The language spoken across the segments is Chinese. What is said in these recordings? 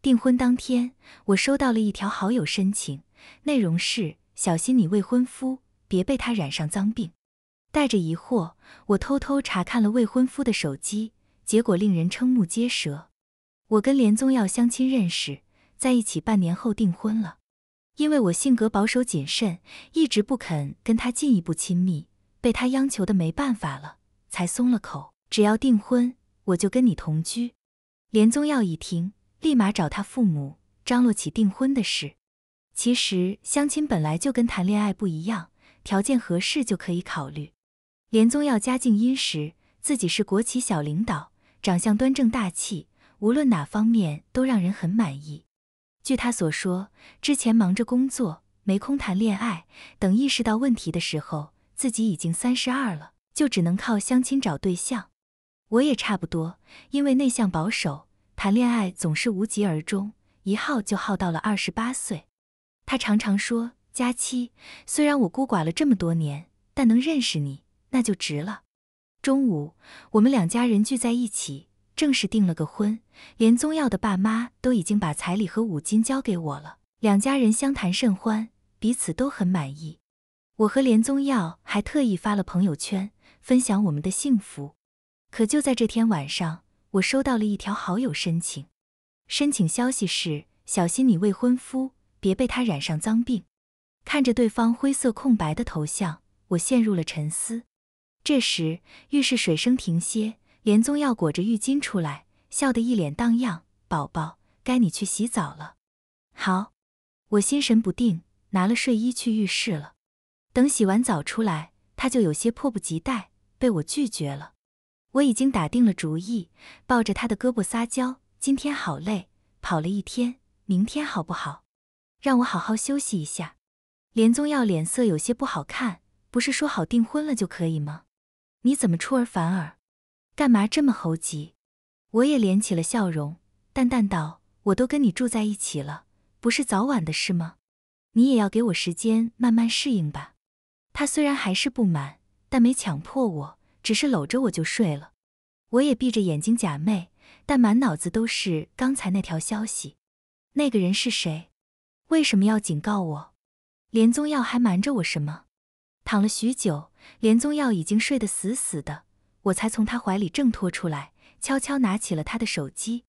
订婚当天，我收到了一条好友申请，内容是：“小心你未婚夫，别被他染上脏病。”带着疑惑，我偷偷查看了未婚夫的手机，结果令人瞠目结舌。我跟连宗耀相亲认识，在一起半年后订婚了。因为我性格保守谨慎，一直不肯跟他进一步亲密，被他央求的没办法了，才松了口：“只要订婚，我就跟你同居。”连宗耀一听。立马找他父母张罗起订婚的事。其实相亲本来就跟谈恋爱不一样，条件合适就可以考虑。连宗耀家境殷实，自己是国企小领导，长相端正大气，无论哪方面都让人很满意。据他所说，之前忙着工作没空谈恋爱，等意识到问题的时候，自己已经三十二了，就只能靠相亲找对象。我也差不多，因为内向保守。谈恋爱总是无疾而终，一耗就耗到了二十八岁。他常常说：“佳期，虽然我孤寡了这么多年，但能认识你，那就值了。”中午，我们两家人聚在一起，正式订了个婚。连宗耀的爸妈都已经把彩礼和五金交给我了。两家人相谈甚欢，彼此都很满意。我和连宗耀还特意发了朋友圈，分享我们的幸福。可就在这天晚上。我收到了一条好友申请，申请消息是：“小心你未婚夫，别被他染上脏病。”看着对方灰色空白的头像，我陷入了沉思。这时，浴室水声停歇，连宗耀裹着浴巾出来，笑得一脸荡漾：“宝宝，该你去洗澡了。”“好。”我心神不定，拿了睡衣去浴室了。等洗完澡出来，他就有些迫不及待，被我拒绝了。我已经打定了主意，抱着他的胳膊撒娇。今天好累，跑了一天，明天好不好？让我好好休息一下。连宗耀脸色有些不好看，不是说好订婚了就可以吗？你怎么出尔反尔？干嘛这么猴急？我也敛起了笑容，淡淡道：“我都跟你住在一起了，不是早晚的事吗？你也要给我时间慢慢适应吧。”他虽然还是不满，但没强迫我。只是搂着我就睡了，我也闭着眼睛假寐，但满脑子都是刚才那条消息。那个人是谁？为什么要警告我？连宗耀还瞒着我什么？躺了许久，连宗耀已经睡得死死的，我才从他怀里挣脱出来，悄悄拿起了他的手机。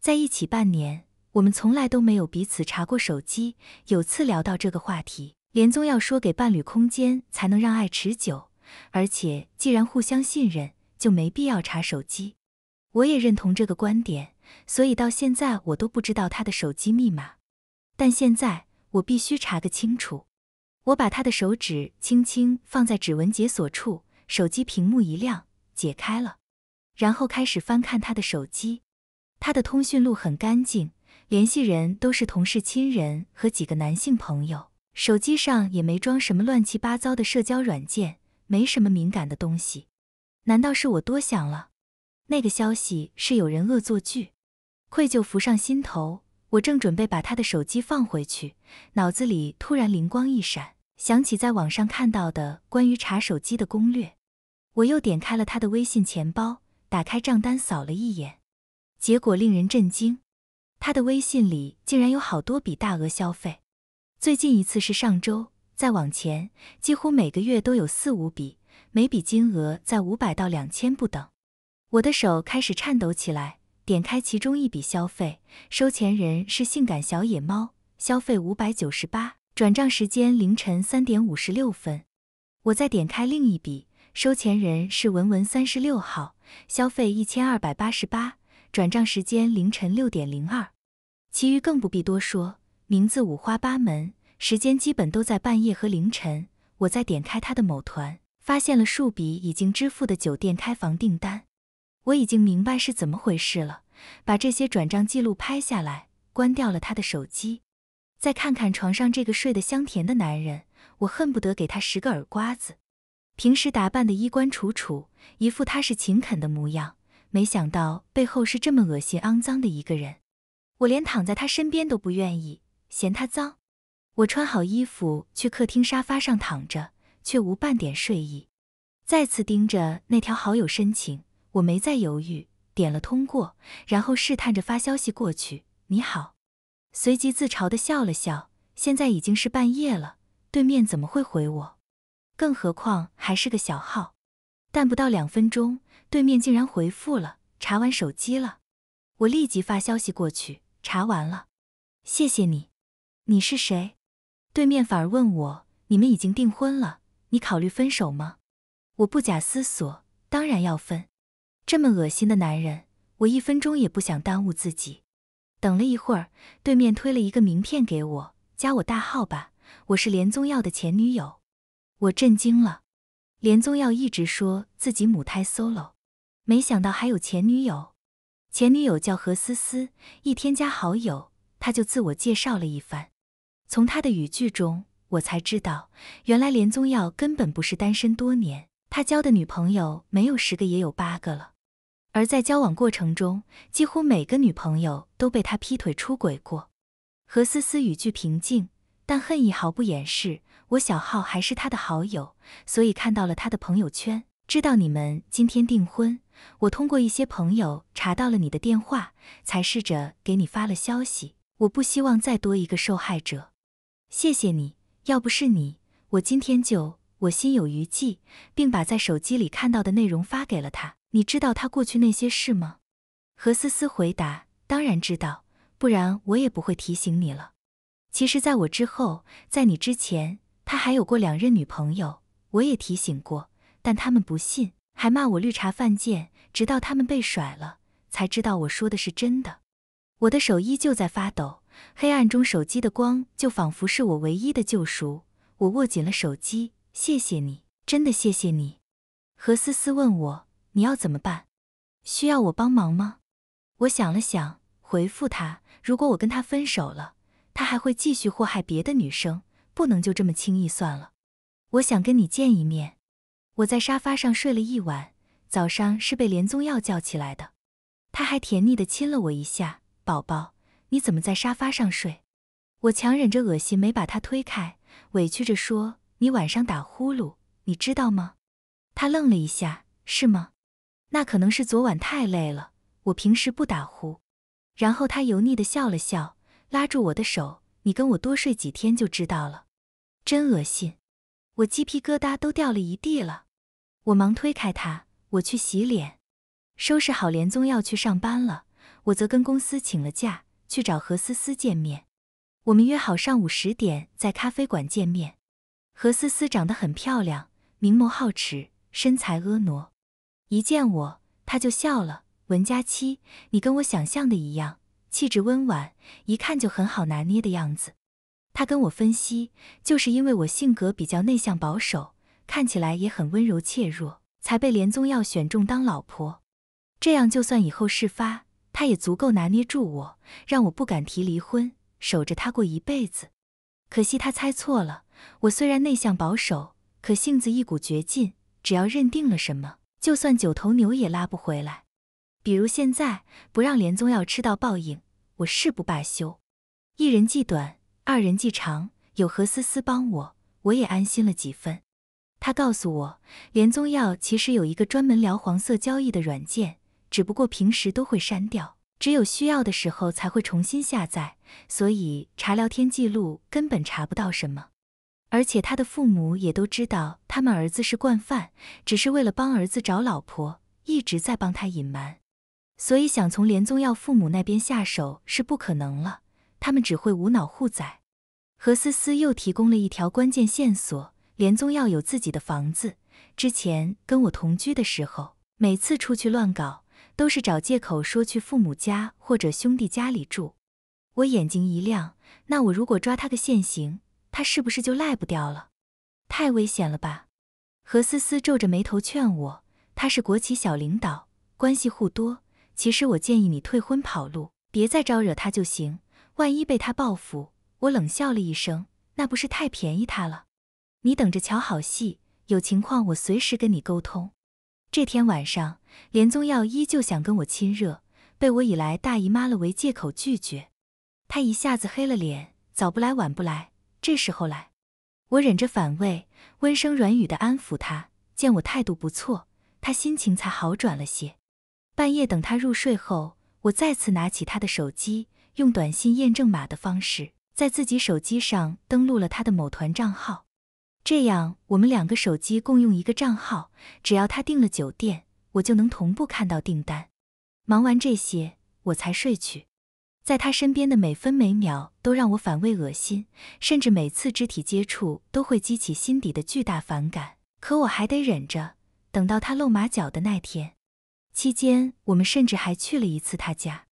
在一起半年，我们从来都没有彼此查过手机。有次聊到这个话题，连宗耀说：“给伴侣空间，才能让爱持久。”而且，既然互相信任，就没必要查手机。我也认同这个观点，所以到现在我都不知道他的手机密码。但现在我必须查个清楚。我把他的手指轻轻放在指纹解锁处，手机屏幕一亮，解开了。然后开始翻看他的手机。他的通讯录很干净，联系人都是同事、亲人和几个男性朋友。手机上也没装什么乱七八糟的社交软件。没什么敏感的东西，难道是我多想了？那个消息是有人恶作剧，愧疚浮上心头。我正准备把他的手机放回去，脑子里突然灵光一闪，想起在网上看到的关于查手机的攻略，我又点开了他的微信钱包，打开账单扫了一眼，结果令人震惊，他的微信里竟然有好多笔大额消费，最近一次是上周。再往前，几乎每个月都有四五笔，每笔金额在五百到两千不等。我的手开始颤抖起来，点开其中一笔消费，收钱人是“性感小野猫”，消费五百九十八，转账时间凌晨三点五十六分。我再点开另一笔，收钱人是“文文三十六号”，消费一千二百八十八，转账时间凌晨六点零二。其余更不必多说，名字五花八门。时间基本都在半夜和凌晨。我在点开他的某团，发现了数笔已经支付的酒店开房订单。我已经明白是怎么回事了，把这些转账记录拍下来，关掉了他的手机。再看看床上这个睡得香甜的男人，我恨不得给他十个耳刮子。平时打扮的衣冠楚楚，一副踏实勤恳的模样，没想到背后是这么恶心肮脏的一个人。我连躺在他身边都不愿意，嫌他脏。我穿好衣服去客厅沙发上躺着，却无半点睡意。再次盯着那条好友申请，我没再犹豫，点了通过，然后试探着发消息过去：“你好。”随即自嘲地笑了笑。现在已经是半夜了，对面怎么会回我？更何况还是个小号。但不到两分钟，对面竟然回复了：“查完手机了。”我立即发消息过去：“查完了，谢谢你。你是谁？”对面反而问我：“你们已经订婚了，你考虑分手吗？”我不假思索：“当然要分，这么恶心的男人，我一分钟也不想耽误自己。”等了一会儿，对面推了一个名片给我：“加我大号吧，我是连宗耀的前女友。”我震惊了，连宗耀一直说自己母胎 solo，没想到还有前女友。前女友叫何思思，一添加好友，他就自我介绍了一番。从他的语句中，我才知道，原来连宗耀根本不是单身多年，他交的女朋友没有十个也有八个了。而在交往过程中，几乎每个女朋友都被他劈腿出轨过。何思思语句平静，但恨意毫不掩饰。我小号还是他的好友，所以看到了他的朋友圈，知道你们今天订婚。我通过一些朋友查到了你的电话，才试着给你发了消息。我不希望再多一个受害者。谢谢你，要不是你，我今天就我心有余悸，并把在手机里看到的内容发给了他。你知道他过去那些事吗？何思思回答：“当然知道，不然我也不会提醒你了。”其实，在我之后，在你之前，他还有过两任女朋友，我也提醒过，但他们不信，还骂我绿茶犯贱。直到他们被甩了，才知道我说的是真的。我的手依旧在发抖。黑暗中，手机的光就仿佛是我唯一的救赎。我握紧了手机，谢谢你，真的谢谢你。何思思问我，你要怎么办？需要我帮忙吗？我想了想，回复他：如果我跟他分手了，他还会继续祸害别的女生，不能就这么轻易算了。我想跟你见一面。我在沙发上睡了一晚，早上是被连宗耀叫起来的，他还甜腻的亲了我一下，宝宝。你怎么在沙发上睡？我强忍着恶心没把他推开，委屈着说：“你晚上打呼噜，你知道吗？”他愣了一下，是吗？那可能是昨晚太累了。我平时不打呼。然后他油腻的笑了笑，拉住我的手：“你跟我多睡几天就知道了。”真恶心！我鸡皮疙瘩都掉了一地了。我忙推开他，我去洗脸，收拾好，连宗要去上班了，我则跟公司请了假。去找何思思见面，我们约好上午十点在咖啡馆见面。何思思长得很漂亮，明眸皓齿，身材婀娜。一见我，她就笑了。文佳期，你跟我想象的一样，气质温婉，一看就很好拿捏的样子。她跟我分析，就是因为我性格比较内向保守，看起来也很温柔怯弱，才被连宗耀选中当老婆。这样，就算以后事发。他也足够拿捏住我，让我不敢提离婚，守着他过一辈子。可惜他猜错了。我虽然内向保守，可性子一股倔劲，只要认定了什么，就算九头牛也拉不回来。比如现在不让连宗耀吃到报应，我誓不罢休。一人计短，二人计长，有何思思帮我，我也安心了几分。他告诉我，连宗耀其实有一个专门聊黄色交易的软件。只不过平时都会删掉，只有需要的时候才会重新下载，所以查聊天记录根本查不到什么。而且他的父母也都知道，他们儿子是惯犯，只是为了帮儿子找老婆，一直在帮他隐瞒。所以想从连宗耀父母那边下手是不可能了，他们只会无脑护崽。何思思又提供了一条关键线索：连宗耀有自己的房子，之前跟我同居的时候，每次出去乱搞。都是找借口说去父母家或者兄弟家里住，我眼睛一亮，那我如果抓他个现行，他是不是就赖不掉了？太危险了吧？何思思皱着眉头劝我，他是国企小领导，关系户多。其实我建议你退婚跑路，别再招惹他就行。万一被他报复，我冷笑了一声，那不是太便宜他了？你等着瞧好戏，有情况我随时跟你沟通。这天晚上，连宗耀依旧想跟我亲热，被我以来大姨妈了为借口拒绝，他一下子黑了脸。早不来，晚不来，这时候来，我忍着反胃，温声软语的安抚他。见我态度不错，他心情才好转了些。半夜等他入睡后，我再次拿起他的手机，用短信验证码的方式，在自己手机上登录了他的某团账号。这样，我们两个手机共用一个账号，只要他订了酒店，我就能同步看到订单。忙完这些，我才睡去。在他身边的每分每秒都让我反胃恶心，甚至每次肢体接触都会激起心底的巨大反感。可我还得忍着，等到他露马脚的那天。期间，我们甚至还去了一次他家，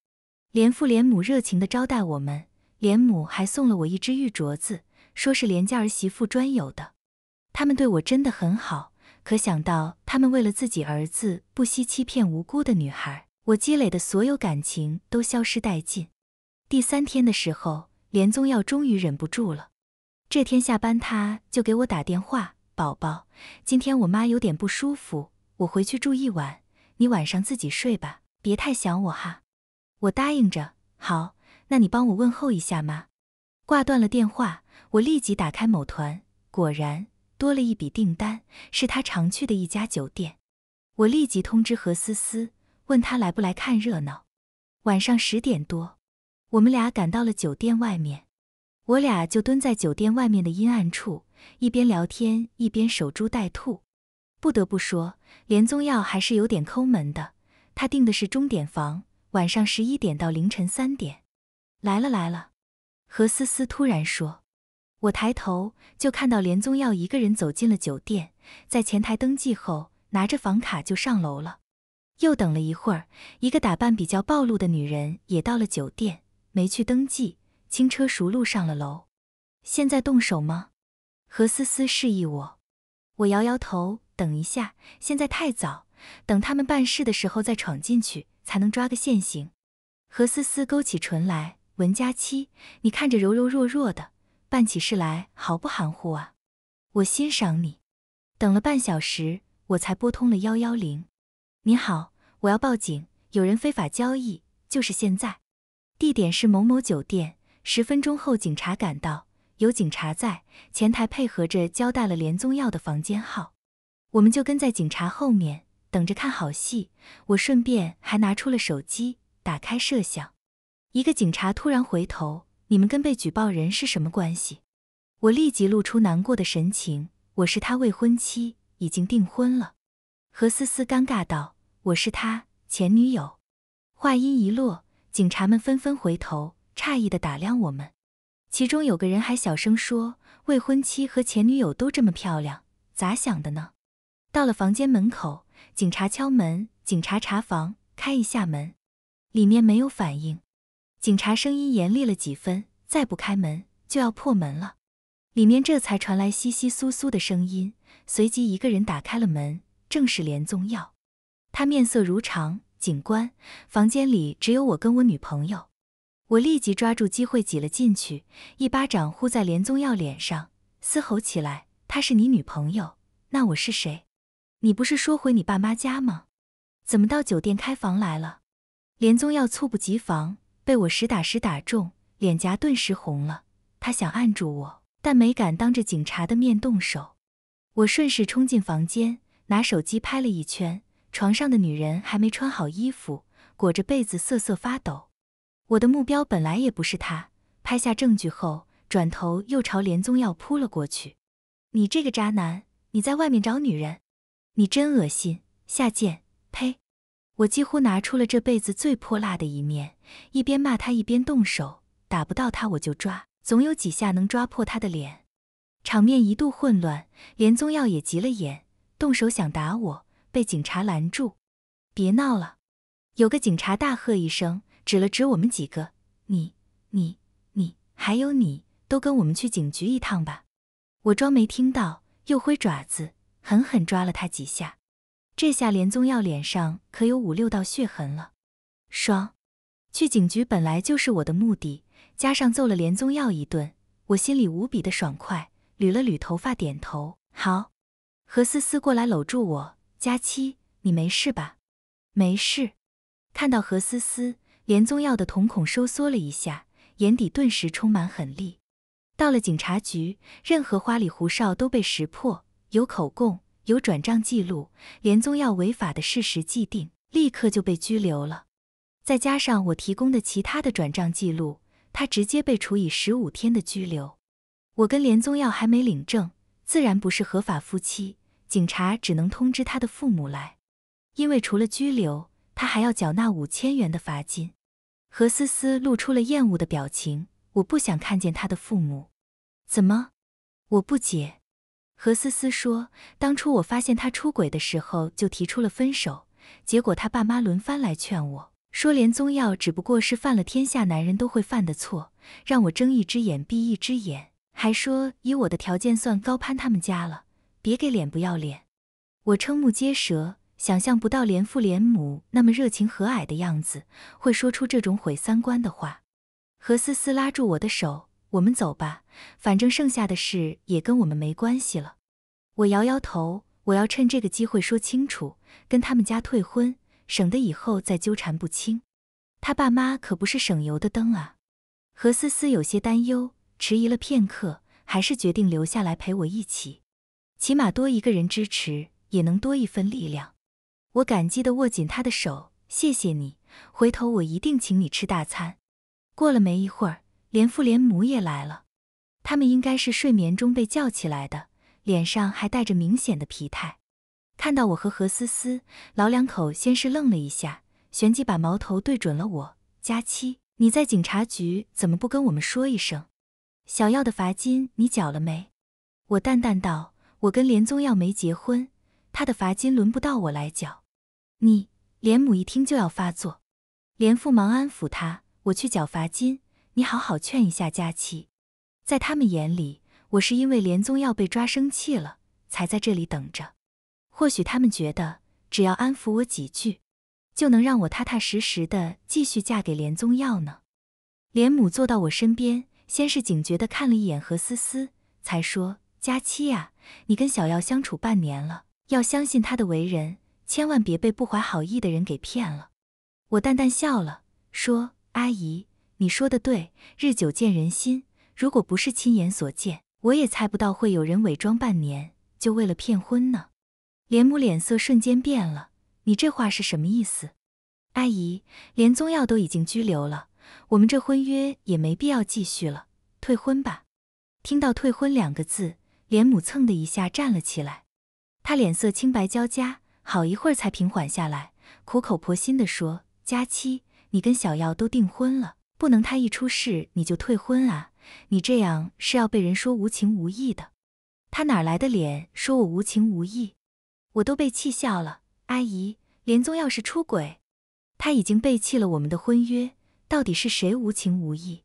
连父连母热情的招待我们，连母还送了我一只玉镯子，说是连家儿媳妇专有的。他们对我真的很好，可想到他们为了自己儿子不惜欺骗无辜的女孩，我积累的所有感情都消失殆尽。第三天的时候，连宗耀终于忍不住了。这天下班他就给我打电话：“宝宝，今天我妈有点不舒服，我回去住一晚，你晚上自己睡吧，别太想我哈。”我答应着：“好，那你帮我问候一下妈。”挂断了电话，我立即打开某团，果然。多了一笔订单，是他常去的一家酒店。我立即通知何思思，问他来不来看热闹。晚上十点多，我们俩赶到了酒店外面，我俩就蹲在酒店外面的阴暗处，一边聊天一边守株待兔。不得不说，连宗耀还是有点抠门的，他订的是钟点房，晚上十一点到凌晨三点。来了来了，何思思突然说。我抬头就看到连宗耀一个人走进了酒店，在前台登记后，拿着房卡就上楼了。又等了一会儿，一个打扮比较暴露的女人也到了酒店，没去登记，轻车熟路上了楼。现在动手吗？何思思示意我，我摇摇头，等一下，现在太早，等他们办事的时候再闯进去，才能抓个现行。何思思勾起唇来，文佳期，你看着柔柔弱弱的。办起事来毫不含糊啊！我欣赏你。等了半小时，我才拨通了幺幺零。你好，我要报警，有人非法交易，就是现在。地点是某某酒店。十分钟后，警察赶到。有警察在前台配合着交代了连宗耀的房间号。我们就跟在警察后面，等着看好戏。我顺便还拿出了手机，打开摄像。一个警察突然回头。你们跟被举报人是什么关系？我立即露出难过的神情。我是他未婚妻，已经订婚了。何思思尴尬道：“我是他前女友。”话音一落，警察们纷纷回头，诧异的打量我们。其中有个人还小声说：“未婚妻和前女友都这么漂亮，咋想的呢？”到了房间门口，警察敲门，警察查房，开一下门，里面没有反应。警察声音严厉了几分，再不开门就要破门了。里面这才传来窸窸窣窣的声音，随即一个人打开了门，正是连宗耀。他面色如常。警官，房间里只有我跟我女朋友。我立即抓住机会挤了进去，一巴掌呼在连宗耀脸上，嘶吼起来：“她是你女朋友，那我是谁？你不是说回你爸妈家吗？怎么到酒店开房来了？”连宗耀猝不及防。被我实打实打中，脸颊顿时红了。他想按住我，但没敢当着警察的面动手。我顺势冲进房间，拿手机拍了一圈。床上的女人还没穿好衣服，裹着被子瑟瑟发抖。我的目标本来也不是她，拍下证据后，转头又朝连宗耀扑了过去。你这个渣男，你在外面找女人，你真恶心，下贱，呸！我几乎拿出了这辈子最泼辣的一面，一边骂他，一边动手。打不到他我就抓，总有几下能抓破他的脸。场面一度混乱，连宗耀也急了眼，动手想打我，被警察拦住。别闹了！有个警察大喝一声，指了指我们几个：“你、你、你，还有你，都跟我们去警局一趟吧。”我装没听到，又挥爪子狠狠抓了他几下。这下连宗耀脸上可有五六道血痕了。爽，去警局本来就是我的目的，加上揍了连宗耀一顿，我心里无比的爽快。捋了捋头发，点头。好。何思思过来搂住我。佳期，你没事吧？没事。看到何思思，连宗耀的瞳孔收缩了一下，眼底顿时充满狠戾。到了警察局，任何花里胡哨都被识破，有口供。有转账记录，连宗耀违法的事实既定，立刻就被拘留了。再加上我提供的其他的转账记录，他直接被处以十五天的拘留。我跟连宗耀还没领证，自然不是合法夫妻，警察只能通知他的父母来。因为除了拘留，他还要缴纳五千元的罚金。何思思露出了厌恶的表情，我不想看见他的父母。怎么？我不解。何思思说：“当初我发现他出轨的时候，就提出了分手。结果他爸妈轮番来劝我，说连宗耀只不过是犯了天下男人都会犯的错，让我睁一只眼闭一只眼。还说以我的条件算高攀他们家了，别给脸不要脸。”我瞠目结舌，想象不到连父连母那么热情和蔼的样子，会说出这种毁三观的话。何思思拉住我的手。我们走吧，反正剩下的事也跟我们没关系了。我摇摇头，我要趁这个机会说清楚，跟他们家退婚，省得以后再纠缠不清。他爸妈可不是省油的灯啊。何思思有些担忧，迟疑了片刻，还是决定留下来陪我一起。起码多一个人支持，也能多一份力量。我感激地握紧她的手，谢谢你。回头我一定请你吃大餐。过了没一会儿。连父连母也来了，他们应该是睡眠中被叫起来的，脸上还带着明显的疲态。看到我和何思思，老两口先是愣了一下，旋即把矛头对准了我：“佳期，你在警察局怎么不跟我们说一声？小耀的罚金你缴了没？”我淡淡道：“我跟连宗耀没结婚，他的罚金轮不到我来缴。”你连母一听就要发作，连父忙安抚他：“我去缴罚金。”你好好劝一下佳期，在他们眼里，我是因为连宗耀被抓生气了，才在这里等着。或许他们觉得，只要安抚我几句，就能让我踏踏实实的继续嫁给连宗耀呢。连母坐到我身边，先是警觉的看了一眼何思思，才说：“佳期呀，你跟小耀相处半年了，要相信他的为人，千万别被不怀好意的人给骗了。”我淡淡笑了，说：“阿姨。”你说的对，日久见人心。如果不是亲眼所见，我也猜不到会有人伪装半年，就为了骗婚呢。连母脸色瞬间变了，你这话是什么意思？阿姨，连宗耀都已经拘留了，我们这婚约也没必要继续了，退婚吧。听到“退婚”两个字，连母蹭的一下站了起来，她脸色青白交加，好一会儿才平缓下来，苦口婆心地说：“佳期，你跟小耀都订婚了。”不能，他一出事你就退婚啊！你这样是要被人说无情无义的。他哪来的脸说我无情无义？我都被气笑了。阿姨，连宗要是出轨，他已经背弃了我们的婚约。到底是谁无情无义？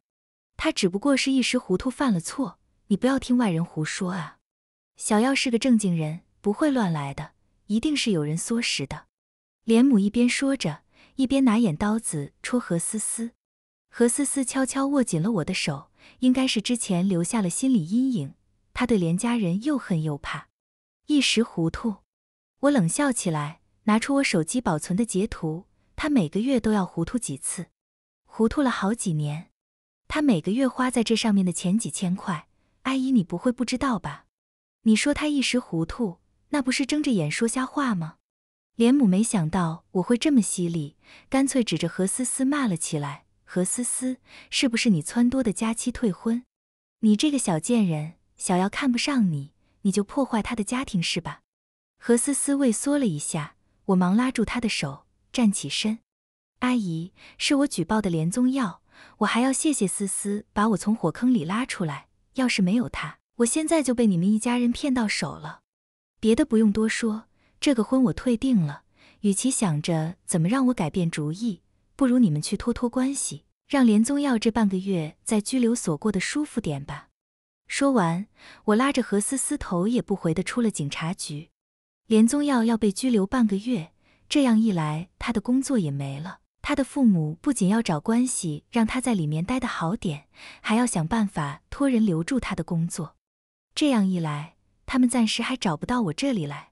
他只不过是一时糊涂犯了错。你不要听外人胡说啊。小耀是个正经人，不会乱来的。一定是有人唆使的。连母一边说着，一边拿眼刀子戳何思思。何思思悄悄握紧了我的手，应该是之前留下了心理阴影。她对连家人又恨又怕，一时糊涂。我冷笑起来，拿出我手机保存的截图。他每个月都要糊涂几次，糊涂了好几年。他每个月花在这上面的钱几千块，阿姨你不会不知道吧？你说他一时糊涂，那不是睁着眼说瞎话吗？连母没想到我会这么犀利，干脆指着何思思骂了起来。何思思，是不是你撺掇的佳期退婚？你这个小贱人，小要看不上你，你就破坏他的家庭是吧？何思思畏缩了一下，我忙拉住她的手，站起身。阿姨，是我举报的连宗耀，我还要谢谢思思把我从火坑里拉出来。要是没有他，我现在就被你们一家人骗到手了。别的不用多说，这个婚我退定了。与其想着怎么让我改变主意。不如你们去托托关系，让连宗耀这半个月在拘留所过得舒服点吧。说完，我拉着何思思头也不回地出了警察局。连宗耀要被拘留半个月，这样一来，他的工作也没了。他的父母不仅要找关系让他在里面待得好点，还要想办法托人留住他的工作。这样一来，他们暂时还找不到我这里来。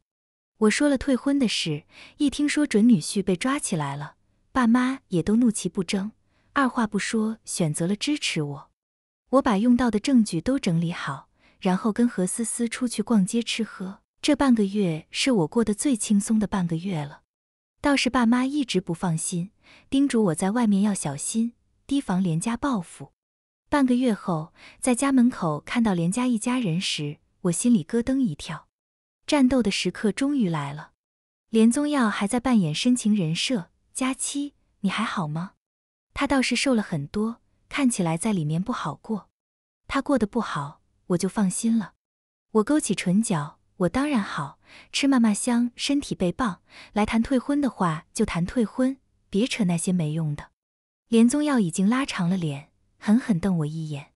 我说了退婚的事，一听说准女婿被抓起来了。爸妈也都怒其不争，二话不说选择了支持我。我把用到的证据都整理好，然后跟何思思出去逛街吃喝。这半个月是我过得最轻松的半个月了。倒是爸妈一直不放心，叮嘱我在外面要小心，提防连家报复。半个月后，在家门口看到连家一家人时，我心里咯噔一跳。战斗的时刻终于来了。连宗耀还在扮演深情人设。佳期，你还好吗？他倒是瘦了很多，看起来在里面不好过。他过得不好，我就放心了。我勾起唇角，我当然好，吃嘛嘛香，身体倍棒。来谈退婚的话，就谈退婚，别扯那些没用的。连宗耀已经拉长了脸，狠狠瞪我一眼。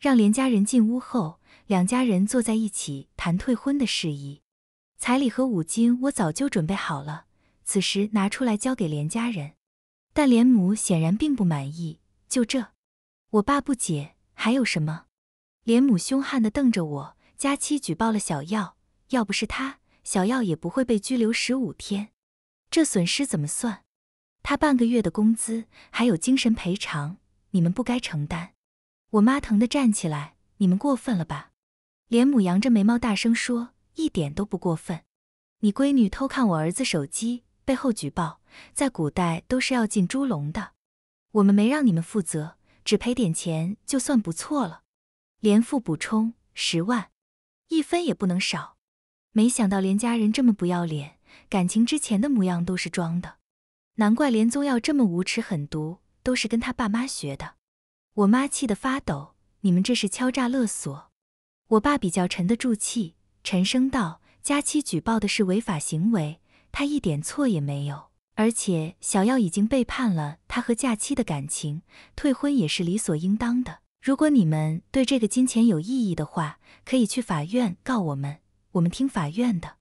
让连家人进屋后，两家人坐在一起谈退婚的事宜。彩礼和五金我早就准备好了。此时拿出来交给连家人，但连母显然并不满意。就这，我爸不解，还有什么？连母凶悍的瞪着我。佳期举报了小耀，要不是他，小耀也不会被拘留十五天。这损失怎么算？他半个月的工资，还有精神赔偿，你们不该承担。我妈疼的站起来，你们过分了吧？连母扬着眉毛大声说：“一点都不过分，你闺女偷看我儿子手机。”背后举报，在古代都是要进猪笼的。我们没让你们负责，只赔点钱就算不错了。连付补充：十万，一分也不能少。没想到连家人这么不要脸，感情之前的模样都是装的，难怪连宗耀这么无耻狠毒，都是跟他爸妈学的。我妈气得发抖，你们这是敲诈勒索。我爸比较沉得住气，沉声道：“佳期举报的是违法行为。”他一点错也没有，而且小耀已经背叛了他和佳期的感情，退婚也是理所应当的。如果你们对这个金钱有异议的话，可以去法院告我们，我们听法院的。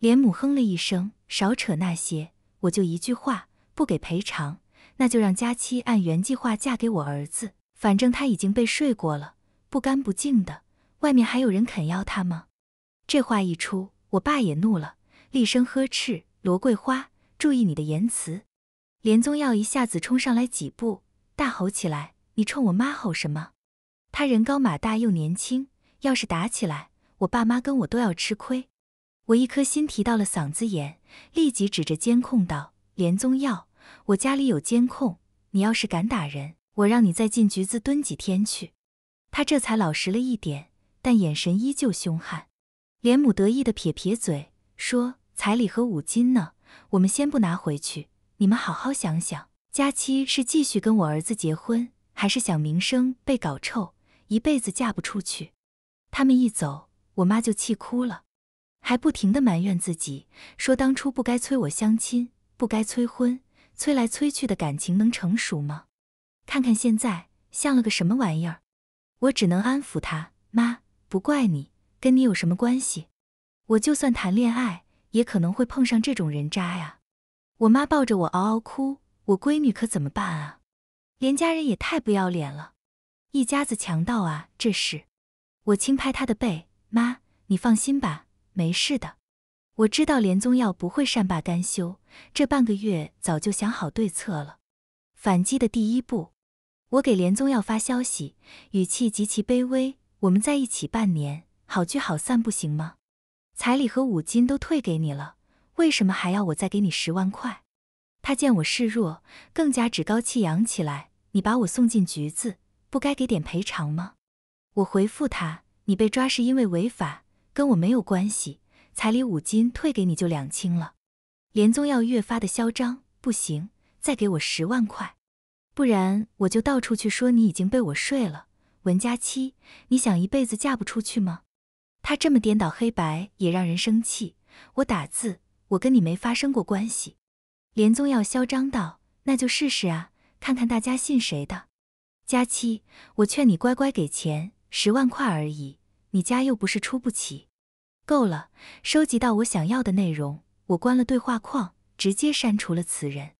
连母哼了一声，少扯那些，我就一句话，不给赔偿，那就让佳期按原计划嫁给我儿子。反正他已经被睡过了，不干不净的，外面还有人肯要他吗？这话一出，我爸也怒了。厉声呵斥：“罗桂花，注意你的言辞！”连宗耀一下子冲上来几步，大吼起来：“你冲我妈吼什么？”他人高马大又年轻，要是打起来，我爸妈跟我都要吃亏。我一颗心提到了嗓子眼，立即指着监控道：“连宗耀，我家里有监控，你要是敢打人，我让你再进局子蹲几天去。”他这才老实了一点，但眼神依旧凶悍。连母得意的撇撇嘴，说。彩礼和五金呢？我们先不拿回去，你们好好想想，佳期是继续跟我儿子结婚，还是想名声被搞臭，一辈子嫁不出去？他们一走，我妈就气哭了，还不停地埋怨自己，说当初不该催我相亲，不该催婚，催来催去的感情能成熟吗？看看现在像了个什么玩意儿？我只能安抚她，妈，不怪你，跟你有什么关系？我就算谈恋爱。也可能会碰上这种人渣呀！我妈抱着我嗷嗷哭，我闺女可怎么办啊？连家人也太不要脸了，一家子强盗啊！这是。我轻拍她的背，妈，你放心吧，没事的。我知道连宗耀不会善罢甘休，这半个月早就想好对策了。反击的第一步，我给连宗耀发消息，语气极其卑微。我们在一起半年，好聚好散不行吗？彩礼和五金都退给你了，为什么还要我再给你十万块？他见我示弱，更加趾高气扬起来。你把我送进局子，不该给点赔偿吗？我回复他：你被抓是因为违法，跟我没有关系。彩礼五金退给你就两清了。连宗耀越发的嚣张，不行，再给我十万块，不然我就到处去说你已经被我睡了。文佳期，你想一辈子嫁不出去吗？他这么颠倒黑白也让人生气。我打字，我跟你没发生过关系。连宗耀嚣张道：“那就试试啊，看看大家信谁的。”佳期，我劝你乖乖给钱，十万块而已，你家又不是出不起。够了，收集到我想要的内容，我关了对话框，直接删除了此人。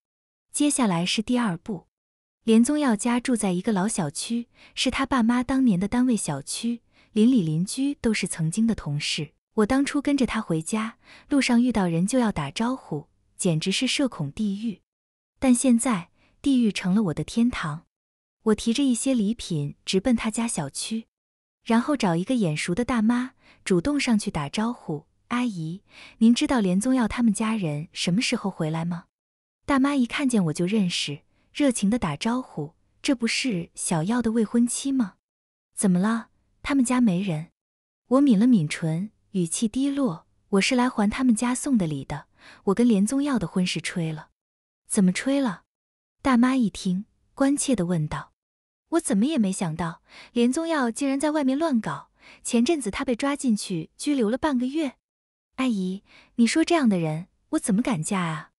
接下来是第二步。连宗耀家住在一个老小区，是他爸妈当年的单位小区。邻里邻居都是曾经的同事，我当初跟着他回家路上遇到人就要打招呼，简直是社恐地狱。但现在地狱成了我的天堂。我提着一些礼品直奔他家小区，然后找一个眼熟的大妈，主动上去打招呼：“阿姨，您知道连宗耀他们家人什么时候回来吗？”大妈一看见我就认识，热情的打招呼：“这不是小耀的未婚妻吗？怎么了？”他们家没人，我抿了抿唇，语气低落。我是来还他们家送的礼的。我跟连宗耀的婚事吹了，怎么吹了？大妈一听，关切的问道。我怎么也没想到，连宗耀竟然在外面乱搞。前阵子他被抓进去拘留了半个月。阿姨，你说这样的人，我怎么敢嫁啊？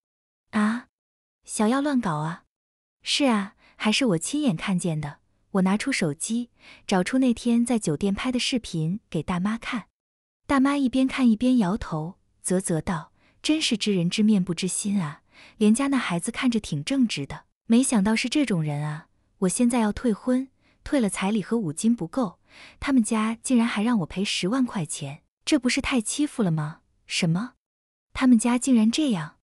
啊？小耀乱搞啊？是啊，还是我亲眼看见的。我拿出手机，找出那天在酒店拍的视频给大妈看。大妈一边看一边摇头，啧啧道：“真是知人知面不知心啊！连家那孩子看着挺正直的，没想到是这种人啊！我现在要退婚，退了彩礼和五金不够，他们家竟然还让我赔十万块钱，这不是太欺负了吗？什么？他们家竟然这样？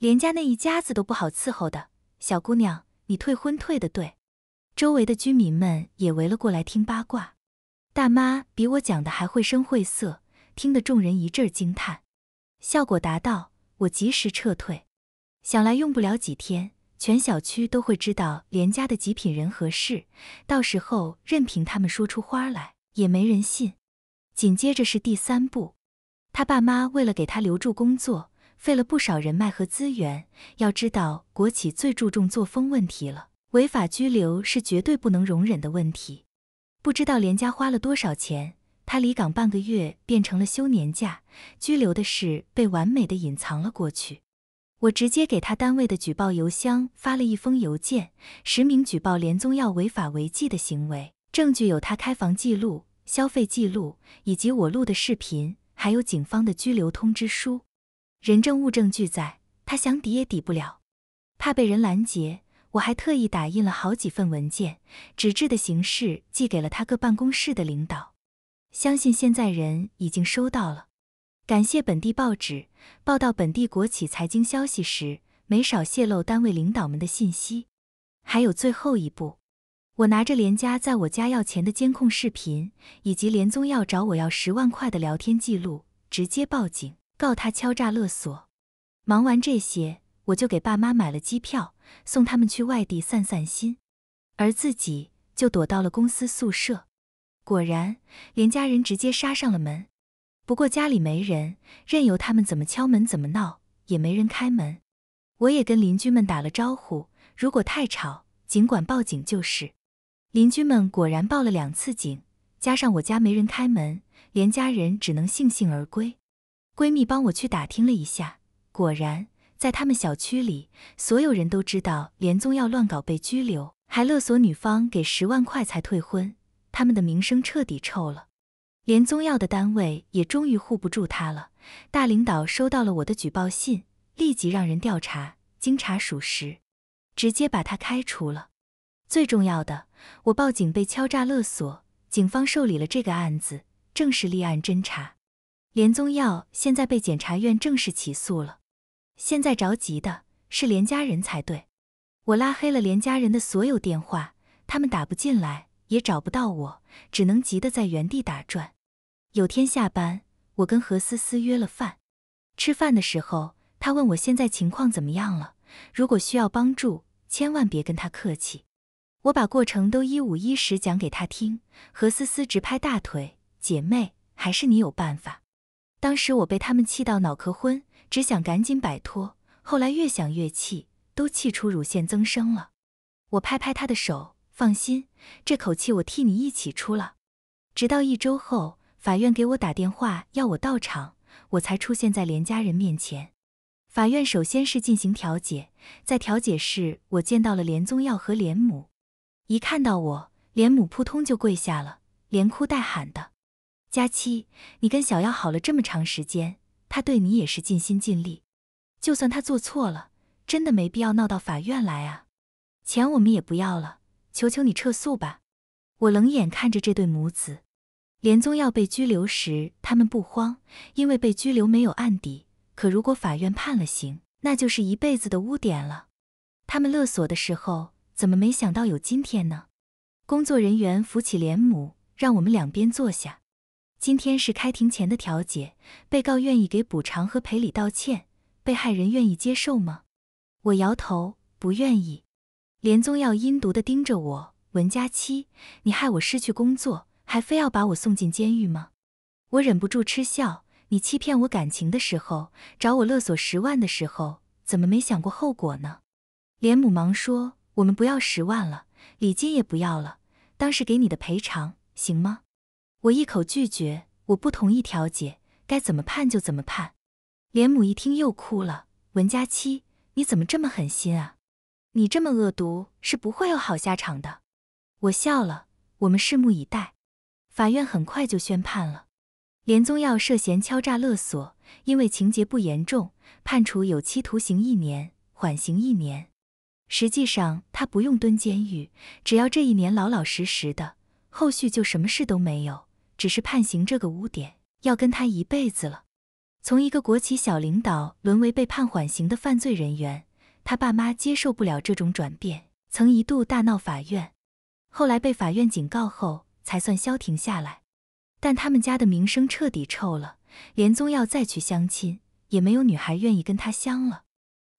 连家那一家子都不好伺候的小姑娘，你退婚退的对。”周围的居民们也围了过来听八卦，大妈比我讲的还绘声绘色，听得众人一阵惊叹，效果达到，我及时撤退，想来用不了几天，全小区都会知道连家的极品人和事，到时候任凭他们说出花来也没人信。紧接着是第三步，他爸妈为了给他留住工作，费了不少人脉和资源，要知道国企最注重作风问题了。违法拘留是绝对不能容忍的问题。不知道连家花了多少钱，他离岗半个月变成了休年假，拘留的事被完美的隐藏了过去。我直接给他单位的举报邮箱发了一封邮件，实名举报连宗耀违法违纪的行为，证据有他开房记录、消费记录，以及我录的视频，还有警方的拘留通知书，人证物证俱在，他想抵也抵不了，怕被人拦截。我还特意打印了好几份文件，纸质的形式寄给了他各办公室的领导，相信现在人已经收到了。感谢本地报纸报道本地国企财经消息时，没少泄露单位领导们的信息。还有最后一步，我拿着连家在我家要钱的监控视频，以及连宗要找我要十万块的聊天记录，直接报警告他敲诈勒索。忙完这些。我就给爸妈买了机票，送他们去外地散散心，而自己就躲到了公司宿舍。果然，连家人直接杀上了门。不过家里没人，任由他们怎么敲门、怎么闹，也没人开门。我也跟邻居们打了招呼，如果太吵，尽管报警就是。邻居们果然报了两次警，加上我家没人开门，连家人只能悻悻而归。闺蜜帮我去打听了一下，果然。在他们小区里，所有人都知道连宗耀乱搞被拘留，还勒索女方给十万块才退婚，他们的名声彻底臭了。连宗耀的单位也终于护不住他了。大领导收到了我的举报信，立即让人调查，经查属实，直接把他开除了。最重要的，我报警被敲诈勒索，警方受理了这个案子，正式立案侦查。连宗耀现在被检察院正式起诉了。现在着急的是连家人才对，我拉黑了连家人的所有电话，他们打不进来，也找不到我，只能急得在原地打转。有天下班，我跟何思思约了饭。吃饭的时候，他问我现在情况怎么样了，如果需要帮助，千万别跟他客气。我把过程都一五一十讲给他听，何思思直拍大腿：“姐妹，还是你有办法。”当时我被他们气到脑壳昏。只想赶紧摆脱，后来越想越气，都气出乳腺增生了。我拍拍他的手，放心，这口气我替你一起出了。直到一周后，法院给我打电话要我到场，我才出现在连家人面前。法院首先是进行调解，在调解室我见到了连宗耀和连母，一看到我，连母扑通就跪下了，连哭带喊的：“佳期，你跟小耀好了这么长时间。”他对你也是尽心尽力，就算他做错了，真的没必要闹到法院来啊！钱我们也不要了，求求你撤诉吧！我冷眼看着这对母子，连宗要被拘留时，他们不慌，因为被拘留没有案底；可如果法院判了刑，那就是一辈子的污点了。他们勒索的时候，怎么没想到有今天呢？工作人员扶起连母，让我们两边坐下。今天是开庭前的调解，被告愿意给补偿和赔礼道歉，被害人愿意接受吗？我摇头，不愿意。连宗耀阴毒地盯着我，文佳期，你害我失去工作，还非要把我送进监狱吗？我忍不住嗤笑，你欺骗我感情的时候，找我勒索十万的时候，怎么没想过后果呢？连母忙说，我们不要十万了，礼金也不要了，当是给你的赔偿，行吗？我一口拒绝，我不同意调解，该怎么判就怎么判。连母一听又哭了，文佳期，你怎么这么狠心啊？你这么恶毒是不会有好下场的。我笑了，我们拭目以待。法院很快就宣判了，连宗耀涉嫌敲诈勒索，因为情节不严重，判处有期徒刑一年，缓刑一年。实际上他不用蹲监狱，只要这一年老老实实的，后续就什么事都没有。只是判刑这个污点要跟他一辈子了。从一个国企小领导沦为被判缓刑的犯罪人员，他爸妈接受不了这种转变，曾一度大闹法院，后来被法院警告后才算消停下来。但他们家的名声彻底臭了，连宗耀再去相亲也没有女孩愿意跟他相了。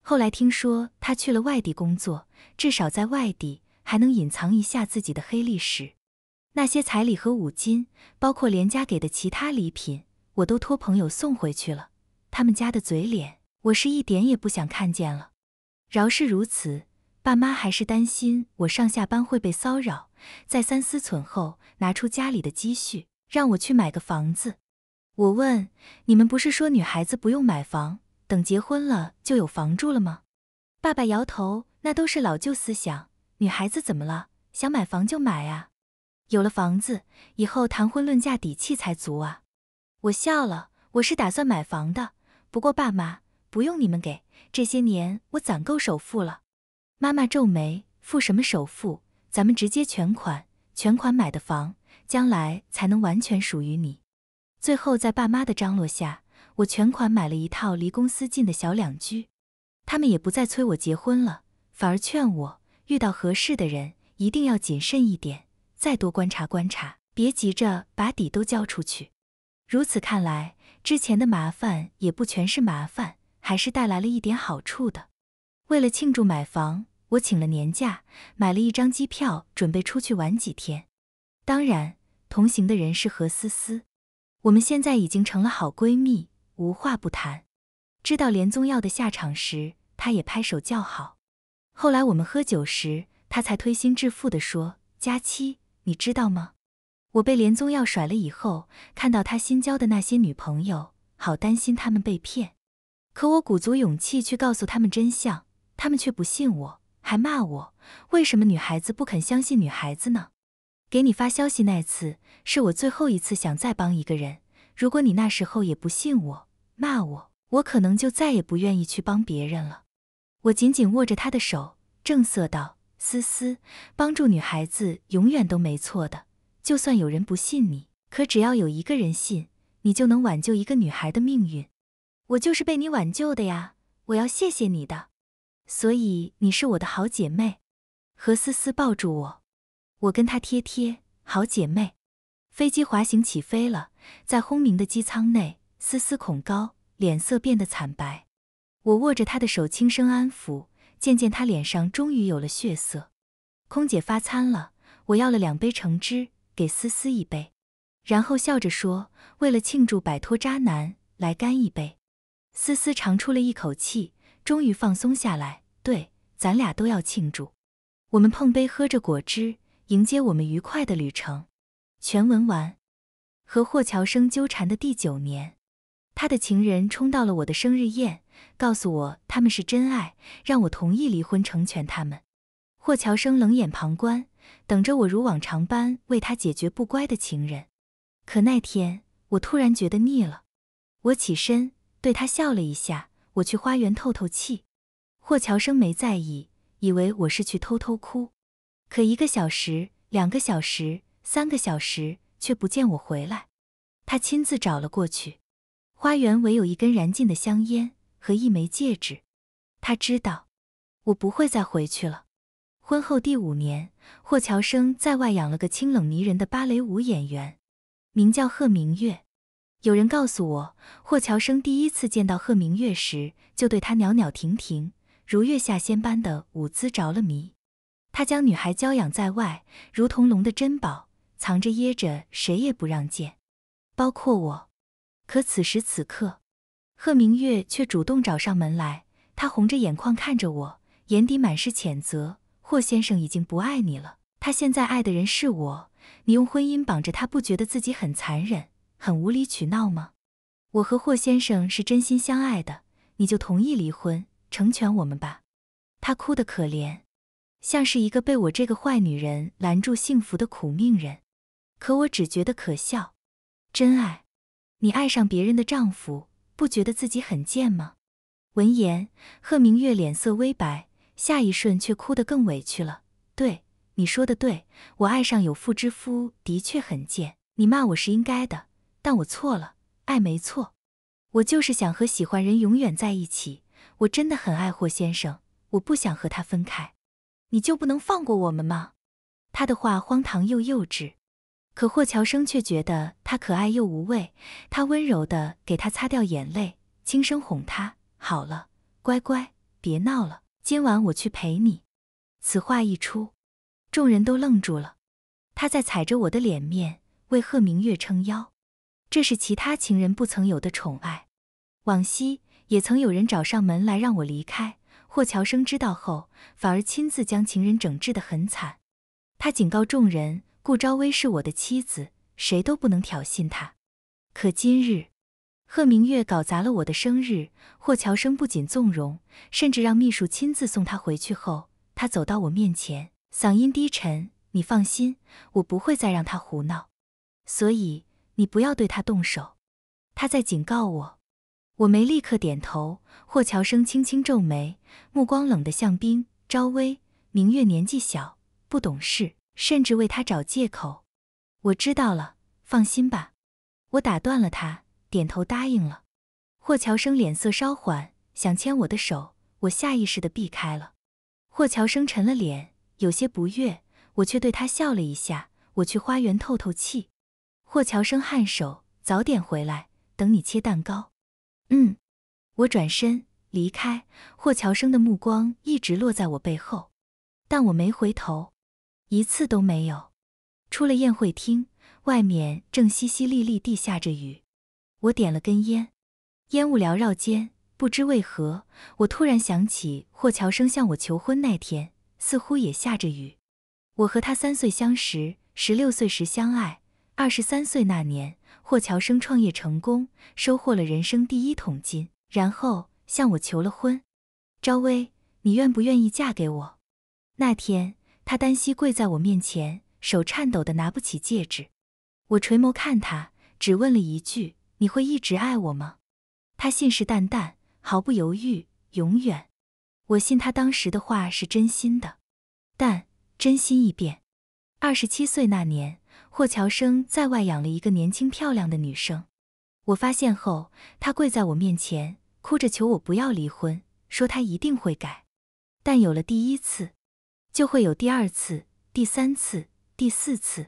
后来听说他去了外地工作，至少在外地还能隐藏一下自己的黑历史。那些彩礼和五金，包括连家给的其他礼品，我都托朋友送回去了。他们家的嘴脸，我是一点也不想看见了。饶是如此，爸妈还是担心我上下班会被骚扰。再三思忖后，拿出家里的积蓄，让我去买个房子。我问：“你们不是说女孩子不用买房，等结婚了就有房住了吗？”爸爸摇头：“那都是老旧思想，女孩子怎么了？想买房就买啊。”有了房子以后谈婚论嫁底气才足啊！我笑了，我是打算买房的，不过爸妈不用你们给，这些年我攒够首付了。妈妈皱眉，付什么首付？咱们直接全款，全款买的房，将来才能完全属于你。最后在爸妈的张罗下，我全款买了一套离公司近的小两居。他们也不再催我结婚了，反而劝我遇到合适的人一定要谨慎一点。再多观察观察，别急着把底都交出去。如此看来，之前的麻烦也不全是麻烦，还是带来了一点好处的。为了庆祝买房，我请了年假，买了一张机票，准备出去玩几天。当然，同行的人是何思思。我们现在已经成了好闺蜜，无话不谈。知道连宗耀的下场时，她也拍手叫好。后来我们喝酒时，她才推心置腹地说：“佳期。”你知道吗？我被连宗耀甩了以后，看到他新交的那些女朋友，好担心他们被骗。可我鼓足勇气去告诉他们真相，他们却不信我，还骂我。为什么女孩子不肯相信女孩子呢？给你发消息那次，是我最后一次想再帮一个人。如果你那时候也不信我，骂我，我可能就再也不愿意去帮别人了。我紧紧握着他的手，正色道。思思，帮助女孩子永远都没错的。就算有人不信你，可只要有一个人信，你就能挽救一个女孩的命运。我就是被你挽救的呀，我要谢谢你的。所以你是我的好姐妹。何思思抱住我，我跟她贴贴。好姐妹。飞机滑行起飞了，在轰鸣的机舱内，思思恐高，脸色变得惨白。我握着她的手，轻声安抚。渐渐，他脸上终于有了血色。空姐发餐了，我要了两杯橙汁，给思思一杯，然后笑着说：“为了庆祝摆脱渣男，来干一杯。”思思长出了一口气，终于放松下来。对，咱俩都要庆祝。我们碰杯，喝着果汁，迎接我们愉快的旅程。全文完。和霍乔生纠缠的第九年。他的情人冲到了我的生日宴，告诉我他们是真爱，让我同意离婚成全他们。霍乔生冷眼旁观，等着我如往常般为他解决不乖的情人。可那天我突然觉得腻了，我起身对他笑了一下，我去花园透透气。霍乔生没在意，以为我是去偷偷哭。可一个小时、两个小时、三个小时，却不见我回来，他亲自找了过去。花园唯有一根燃尽的香烟和一枚戒指。他知道，我不会再回去了。婚后第五年，霍乔生在外养了个清冷迷人的芭蕾舞演员，名叫贺明月。有人告诉我，霍乔生第一次见到贺明月时，就对她袅袅婷婷、如月下仙般的舞姿着了迷。他将女孩娇养在外，如同龙的珍宝，藏着掖着，谁也不让见，包括我。可此时此刻，贺明月却主动找上门来。她红着眼眶看着我，眼底满是谴责。霍先生已经不爱你了，他现在爱的人是我。你用婚姻绑着他，不觉得自己很残忍、很无理取闹吗？我和霍先生是真心相爱的，你就同意离婚，成全我们吧。她哭得可怜，像是一个被我这个坏女人拦住幸福的苦命人。可我只觉得可笑，真爱。你爱上别人的丈夫，不觉得自己很贱吗？闻言，贺明月脸色微白，下一瞬却哭得更委屈了。对，你说的对，我爱上有妇之夫的确很贱，你骂我是应该的，但我错了，爱没错。我就是想和喜欢人永远在一起，我真的很爱霍先生，我不想和他分开。你就不能放过我们吗？他的话荒唐又幼稚。可霍乔生却觉得他可爱又无畏，他温柔的给她擦掉眼泪，轻声哄她：“好了，乖乖，别闹了，今晚我去陪你。”此话一出，众人都愣住了。他在踩着我的脸面为贺明月撑腰，这是其他情人不曾有的宠爱。往昔也曾有人找上门来让我离开，霍乔生知道后反而亲自将情人整治的很惨。他警告众人。顾昭薇是我的妻子，谁都不能挑衅她。可今日，贺明月搞砸了我的生日。霍乔生不仅纵容，甚至让秘书亲自送她回去。后，他走到我面前，嗓音低沉：“你放心，我不会再让他胡闹。所以，你不要对他动手。”他在警告我。我没立刻点头。霍乔生轻轻皱眉，目光冷得像冰。昭薇，明月年纪小，不懂事。甚至为他找借口。我知道了，放心吧。我打断了他，点头答应了。霍乔生脸色稍缓，想牵我的手，我下意识的避开了。霍乔生沉了脸，有些不悦，我却对他笑了一下。我去花园透透气。霍乔生颔首，早点回来，等你切蛋糕。嗯。我转身离开，霍乔生的目光一直落在我背后，但我没回头。一次都没有。出了宴会厅，外面正淅淅沥沥地下着雨。我点了根烟，烟雾缭绕间，不知为何，我突然想起霍乔生向我求婚那天，似乎也下着雨。我和他三岁相识，十六岁时相爱，二十三岁那年，霍乔生创业成功，收获了人生第一桶金，然后向我求了婚。朝薇，你愿不愿意嫁给我？那天。他单膝跪在我面前，手颤抖的拿不起戒指。我垂眸看他，只问了一句：“你会一直爱我吗？”他信誓旦旦，毫不犹豫，永远。我信他当时的话是真心的，但真心一变。二十七岁那年，霍乔生在外养了一个年轻漂亮的女生。我发现后，他跪在我面前，哭着求我不要离婚，说他一定会改。但有了第一次。就会有第二次、第三次、第四次，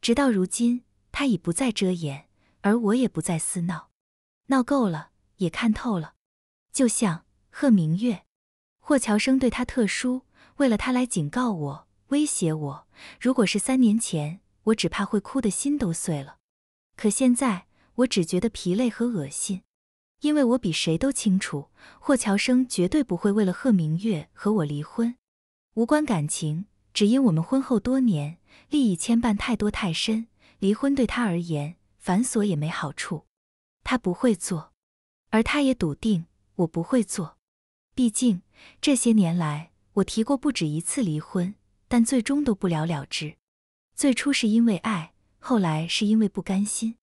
直到如今，他已不再遮掩，而我也不再私闹，闹够了，也看透了。就像贺明月、霍乔生对他特殊，为了他来警告我、威胁我。如果是三年前，我只怕会哭的心都碎了。可现在，我只觉得疲累和恶心，因为我比谁都清楚，霍乔生绝对不会为了贺明月和我离婚。无关感情，只因我们婚后多年，利益牵绊太多太深，离婚对他而言，繁琐也没好处，他不会做，而他也笃定我不会做。毕竟这些年来，我提过不止一次离婚，但最终都不了了之。最初是因为爱，后来是因为不甘心。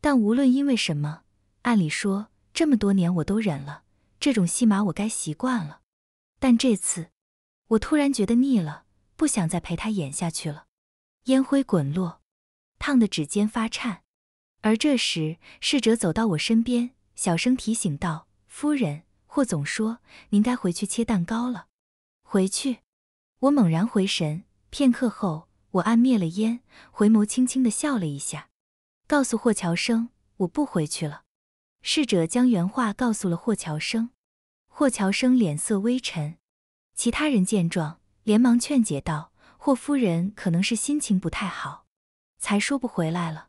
但无论因为什么，按理说这么多年我都忍了，这种戏码我该习惯了。但这次。我突然觉得腻了，不想再陪他演下去了。烟灰滚落，烫得指尖发颤。而这时，侍者走到我身边，小声提醒道：“夫人，霍总说您该回去切蛋糕了。”回去？我猛然回神，片刻后，我按灭了烟，回眸轻轻的笑了一下，告诉霍乔生：“我不回去了。”侍者将原话告诉了霍乔生，霍乔生脸色微沉。其他人见状，连忙劝解道：“霍夫人可能是心情不太好，才说不回来了。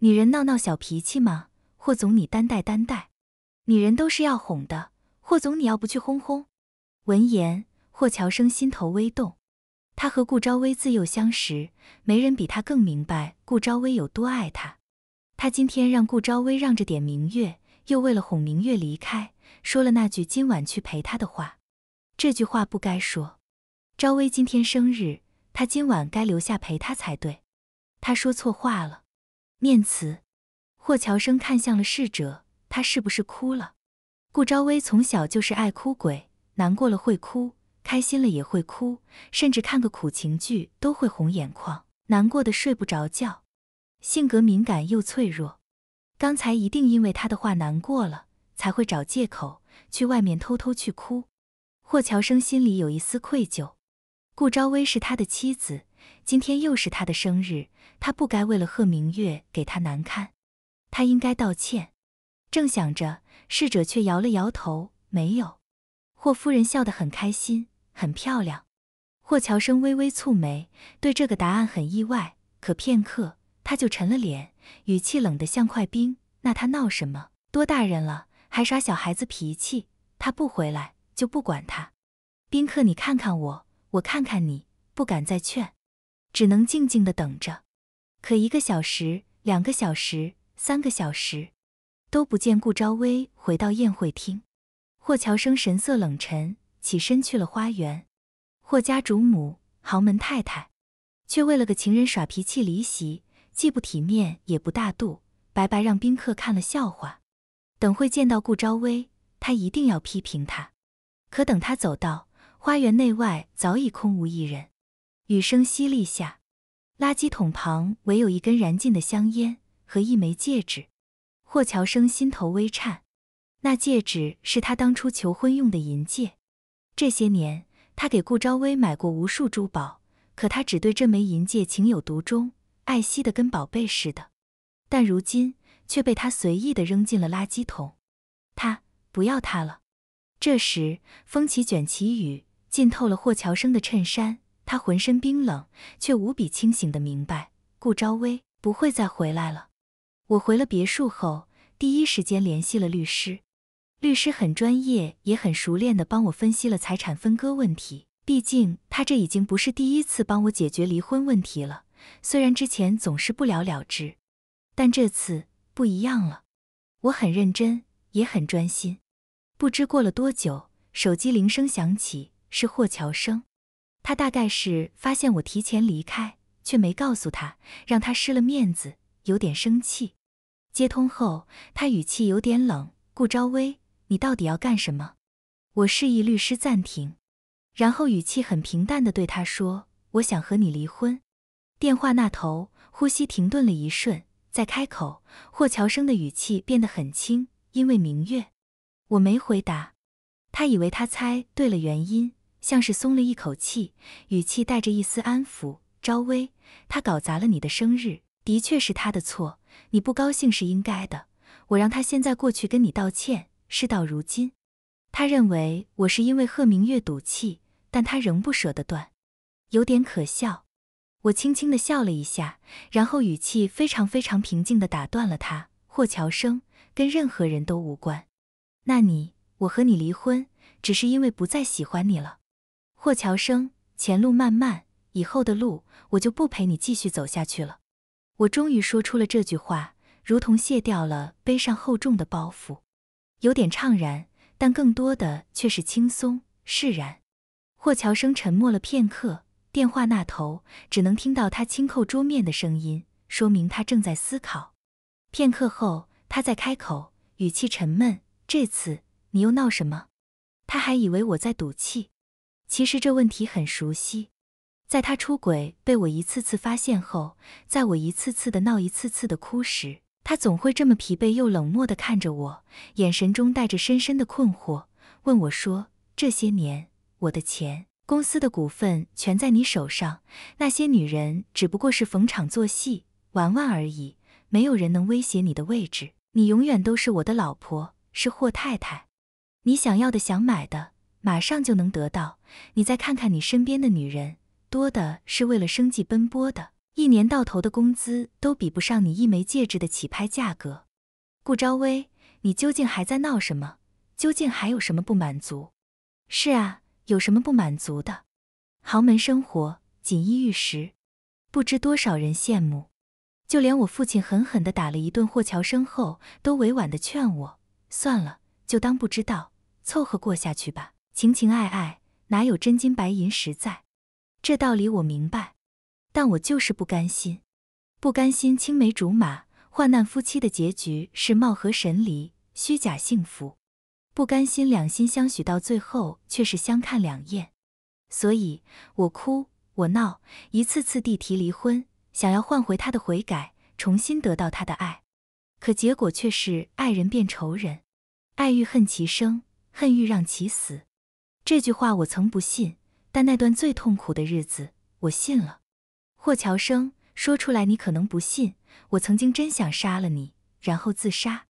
女人闹闹小脾气嘛，霍总你担待担待。女人都是要哄的，霍总你要不去哄哄？”闻言，霍乔生心头微动。他和顾昭威自幼相识，没人比他更明白顾昭威有多爱他。他今天让顾昭威让着点明月，又为了哄明月离开，说了那句今晚去陪他的话。这句话不该说。昭薇今天生日，他今晚该留下陪她才对。他说错话了。念慈，霍乔生看向了侍者，他是不是哭了？顾昭薇从小就是爱哭鬼，难过了会哭，开心了也会哭，甚至看个苦情剧都会红眼眶，难过的睡不着觉。性格敏感又脆弱，刚才一定因为他的话难过了，才会找借口去外面偷偷去哭。霍乔生心里有一丝愧疚，顾昭薇是他的妻子，今天又是他的生日，他不该为了贺明月给他难堪，他应该道歉。正想着，侍者却摇了摇头，没有。霍夫人笑得很开心，很漂亮。霍乔生微微蹙眉，对这个答案很意外。可片刻，他就沉了脸，语气冷得像块冰。那他闹什么？多大人了，还耍小孩子脾气？他不回来。就不管他，宾客你看看我，我看看你，不敢再劝，只能静静的等着。可一个小时、两个小时、三个小时，都不见顾昭威回到宴会厅。霍乔生神色冷沉，起身去了花园。霍家主母，豪门太太，却为了个情人耍脾气离席，既不体面也不大度，白白让宾客看了笑话。等会见到顾昭威，他一定要批评他。可等他走到花园内外，早已空无一人。雨声淅沥下，垃圾桶旁唯有一根燃尽的香烟和一枚戒指。霍乔生心头微颤，那戒指是他当初求婚用的银戒。这些年，他给顾昭薇买过无数珠宝，可他只对这枚银戒情有独钟，爱惜的跟宝贝似的。但如今却被他随意的扔进了垃圾桶，他不要他了。这时，风起卷起雨，浸透了霍乔生的衬衫。他浑身冰冷，却无比清醒的明白，顾昭威不会再回来了。我回了别墅后，第一时间联系了律师。律师很专业，也很熟练地帮我分析了财产分割问题。毕竟，他这已经不是第一次帮我解决离婚问题了。虽然之前总是不了了之，但这次不一样了。我很认真，也很专心。不知过了多久，手机铃声响起，是霍乔生。他大概是发现我提前离开，却没告诉他，让他失了面子，有点生气。接通后，他语气有点冷：“顾昭威，你到底要干什么？”我示意律师暂停，然后语气很平淡地对他说：“我想和你离婚。”电话那头呼吸停顿了一瞬，再开口，霍乔生的语气变得很轻，因为明月。我没回答，他以为他猜对了原因，像是松了一口气，语气带着一丝安抚。朝薇，他搞砸了你的生日，的确是他的错，你不高兴是应该的。我让他现在过去跟你道歉。事到如今，他认为我是因为贺明月赌气，但他仍不舍得断，有点可笑。我轻轻地笑了一下，然后语气非常非常平静地打断了他：霍乔生跟任何人都无关。那你，我和你离婚，只是因为不再喜欢你了。霍乔生，前路漫漫，以后的路我就不陪你继续走下去了。我终于说出了这句话，如同卸掉了背上厚重的包袱，有点怅然，但更多的却是轻松释然。霍乔生沉默了片刻，电话那头只能听到他轻叩桌面的声音，说明他正在思考。片刻后，他再开口，语气沉闷。这次你又闹什么？他还以为我在赌气。其实这问题很熟悉，在他出轨被我一次次发现后，在我一次次的闹、一次次的哭时，他总会这么疲惫又冷漠的看着我，眼神中带着深深的困惑，问我说：“这些年，我的钱、公司的股份全在你手上，那些女人只不过是逢场作戏、玩玩而已，没有人能威胁你的位置，你永远都是我的老婆。”是霍太太，你想要的、想买的，马上就能得到。你再看看你身边的女人，多的是为了生计奔波的，一年到头的工资都比不上你一枚戒指的起拍价格。顾昭威，你究竟还在闹什么？究竟还有什么不满足？是啊，有什么不满足的？豪门生活，锦衣玉食，不知多少人羡慕。就连我父亲狠狠的打了一顿霍乔生后，都委婉的劝我。算了，就当不知道，凑合过下去吧。情情爱爱，哪有真金白银实在？这道理我明白，但我就是不甘心，不甘心青梅竹马、患难夫妻的结局是貌合神离、虚假幸福，不甘心两心相许到最后却是相看两厌。所以我哭，我闹，一次次地提离婚，想要换回他的悔改，重新得到他的爱。可结果却是爱人变仇人，爱欲恨其生，恨欲让其死。这句话我曾不信，但那段最痛苦的日子，我信了。霍乔生，说出来你可能不信，我曾经真想杀了你，然后自杀。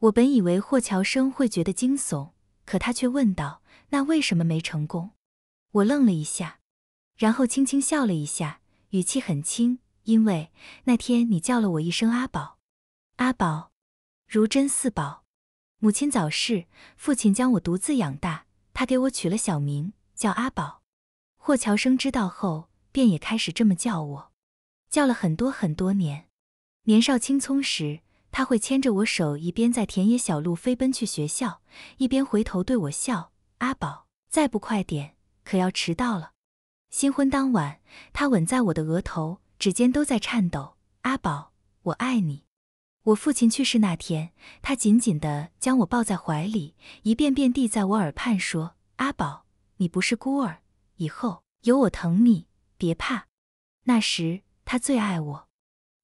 我本以为霍乔生会觉得惊悚，可他却问道：“那为什么没成功？”我愣了一下，然后轻轻笑了一下，语气很轻：“因为那天你叫了我一声阿宝。”阿宝，如珍似宝。母亲早逝，父亲将我独自养大。他给我取了小名叫阿宝。霍乔生知道后，便也开始这么叫我，叫了很多很多年。年少青葱时，他会牵着我手，一边在田野小路飞奔去学校，一边回头对我笑：“阿宝，再不快点，可要迟到了。”新婚当晚，他吻在我的额头，指尖都在颤抖：“阿宝，我爱你。”我父亲去世那天，他紧紧地将我抱在怀里，一遍遍地在我耳畔说：“阿宝，你不是孤儿，以后有我疼你，别怕。”那时他最爱我，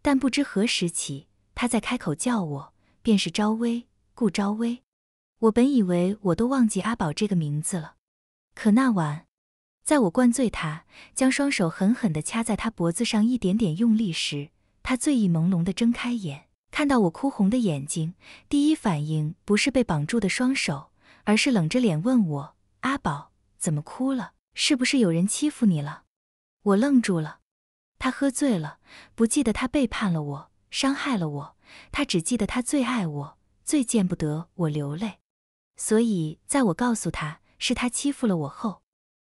但不知何时起，他在开口叫我便是朝威，顾朝威。我本以为我都忘记阿宝这个名字了，可那晚，在我灌醉他，将双手狠狠地掐在他脖子上，一点点用力时，他醉意朦胧地睁开眼。看到我哭红的眼睛，第一反应不是被绑住的双手，而是冷着脸问我：“阿宝，怎么哭了？是不是有人欺负你了？”我愣住了。他喝醉了，不记得他背叛了我，伤害了我，他只记得他最爱我，最见不得我流泪。所以在我告诉他是他欺负了我后，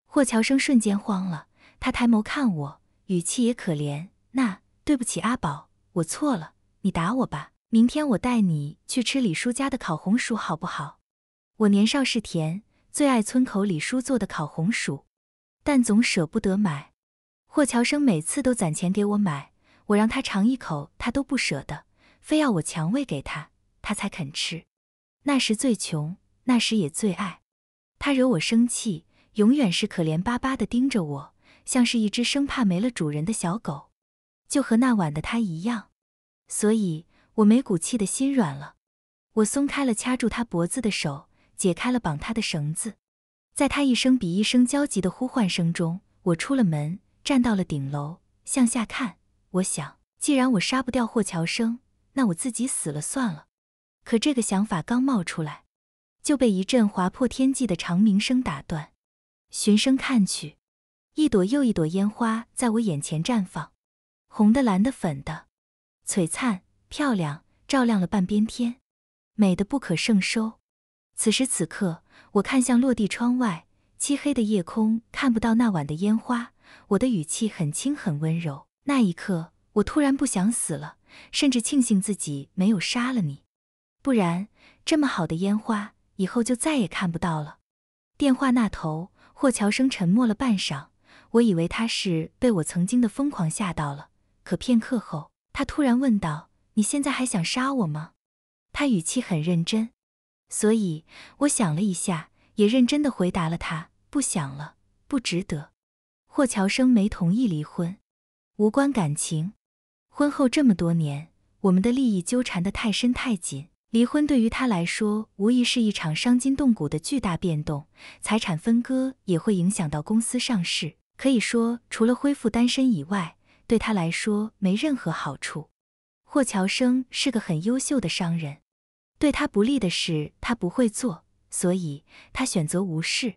霍乔生瞬间慌了。他抬眸看我，语气也可怜：“那对不起，阿宝，我错了。”你打我吧，明天我带你去吃李叔家的烤红薯，好不好？我年少时甜最爱村口李叔做的烤红薯，但总舍不得买。霍乔生每次都攒钱给我买，我让他尝一口，他都不舍得，非要我强喂给他，他才肯吃。那时最穷，那时也最爱。他惹我生气，永远是可怜巴巴的盯着我，像是一只生怕没了主人的小狗，就和那晚的他一样。所以，我没骨气的心软了，我松开了掐住他脖子的手，解开了绑他的绳子，在他一声比一声焦急的呼唤声中，我出了门，站到了顶楼，向下看。我想，既然我杀不掉霍乔生，那我自己死了算了。可这个想法刚冒出来，就被一阵划破天际的长鸣声打断。循声看去，一朵又一朵烟花在我眼前绽放，红的、蓝的、粉的。璀璨漂亮，照亮了半边天，美得不可胜收。此时此刻，我看向落地窗外，漆黑的夜空看不到那晚的烟花。我的语气很轻，很温柔。那一刻，我突然不想死了，甚至庆幸自己没有杀了你，不然这么好的烟花以后就再也看不到了。电话那头，霍乔生沉默了半晌，我以为他是被我曾经的疯狂吓到了，可片刻后。他突然问道：“你现在还想杀我吗？”他语气很认真。所以，我想了一下，也认真的回答了他：“不想了，不值得。”霍乔生没同意离婚，无关感情。婚后这么多年，我们的利益纠缠的太深太紧，离婚对于他来说，无疑是一场伤筋动骨的巨大变动。财产分割也会影响到公司上市，可以说，除了恢复单身以外。对他来说没任何好处。霍乔生是个很优秀的商人，对他不利的事他不会做，所以他选择无视，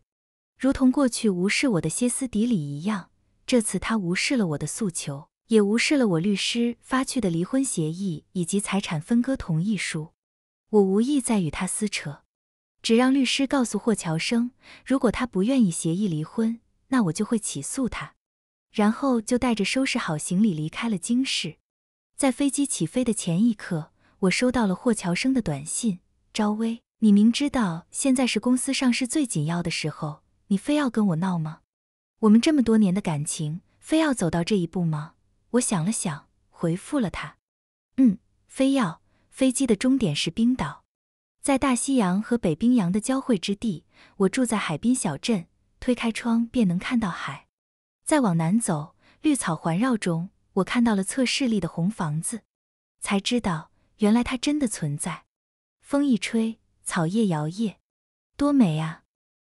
如同过去无视我的歇斯底里一样。这次他无视了我的诉求，也无视了我律师发去的离婚协议以及财产分割同意书。我无意再与他撕扯，只让律师告诉霍乔生，如果他不愿意协议离婚，那我就会起诉他。然后就带着收拾好行李离开了京市。在飞机起飞的前一刻，我收到了霍乔生的短信：“赵薇，你明知道现在是公司上市最紧要的时候，你非要跟我闹吗？我们这么多年的感情，非要走到这一步吗？”我想了想，回复了他：“嗯，非要。飞机的终点是冰岛，在大西洋和北冰洋的交汇之地。我住在海滨小镇，推开窗便能看到海。”再往南走，绿草环绕中，我看到了侧视力的红房子，才知道原来它真的存在。风一吹，草叶摇曳，多美啊！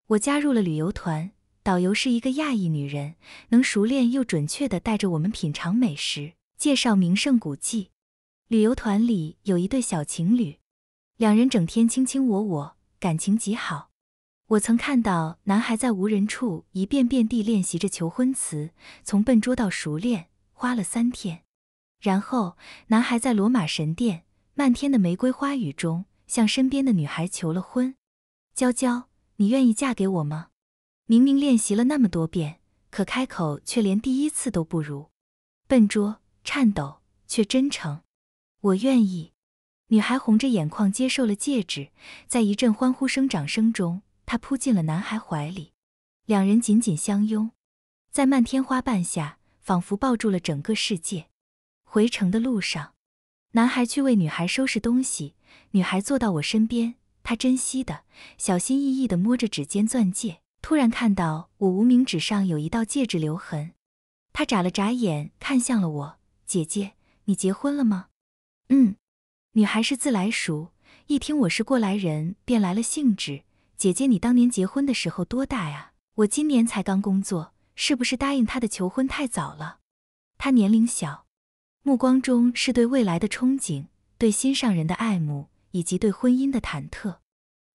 我加入了旅游团，导游是一个亚裔女人，能熟练又准确的带着我们品尝美食，介绍名胜古迹。旅游团里有一对小情侣，两人整天卿卿我我，感情极好。我曾看到男孩在无人处一遍遍地练习着求婚词，从笨拙到熟练花了三天。然后，男孩在罗马神殿漫天的玫瑰花雨中，向身边的女孩求了婚：“娇娇，你愿意嫁给我吗？”明明练习了那么多遍，可开口却连第一次都不如，笨拙、颤抖，却真诚。“我愿意。”女孩红着眼眶接受了戒指，在一阵欢呼声、掌声中。她扑进了男孩怀里，两人紧紧相拥，在漫天花瓣下，仿佛抱住了整个世界。回程的路上，男孩去为女孩收拾东西，女孩坐到我身边，她珍惜的、小心翼翼的摸着指尖钻戒，突然看到我无名指上有一道戒指留痕，她眨了眨眼，看向了我：“姐姐，你结婚了吗？”“嗯。”女孩是自来熟，一听我是过来人，便来了兴致。姐姐，你当年结婚的时候多大呀？我今年才刚工作，是不是答应他的求婚太早了？他年龄小，目光中是对未来的憧憬，对心上人的爱慕，以及对婚姻的忐忑，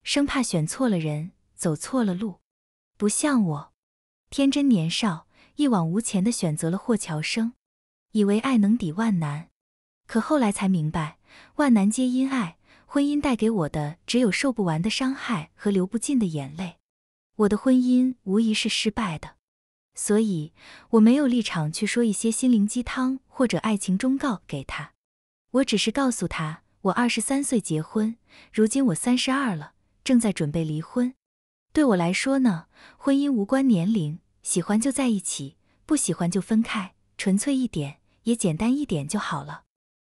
生怕选错了人，走错了路。不像我，天真年少，一往无前的选择了霍乔生，以为爱能抵万难，可后来才明白，万难皆因爱。婚姻带给我的只有受不完的伤害和流不尽的眼泪，我的婚姻无疑是失败的，所以我没有立场去说一些心灵鸡汤或者爱情忠告给他。我只是告诉他，我二十三岁结婚，如今我三十二了，正在准备离婚。对我来说呢，婚姻无关年龄，喜欢就在一起，不喜欢就分开，纯粹一点，也简单一点就好了。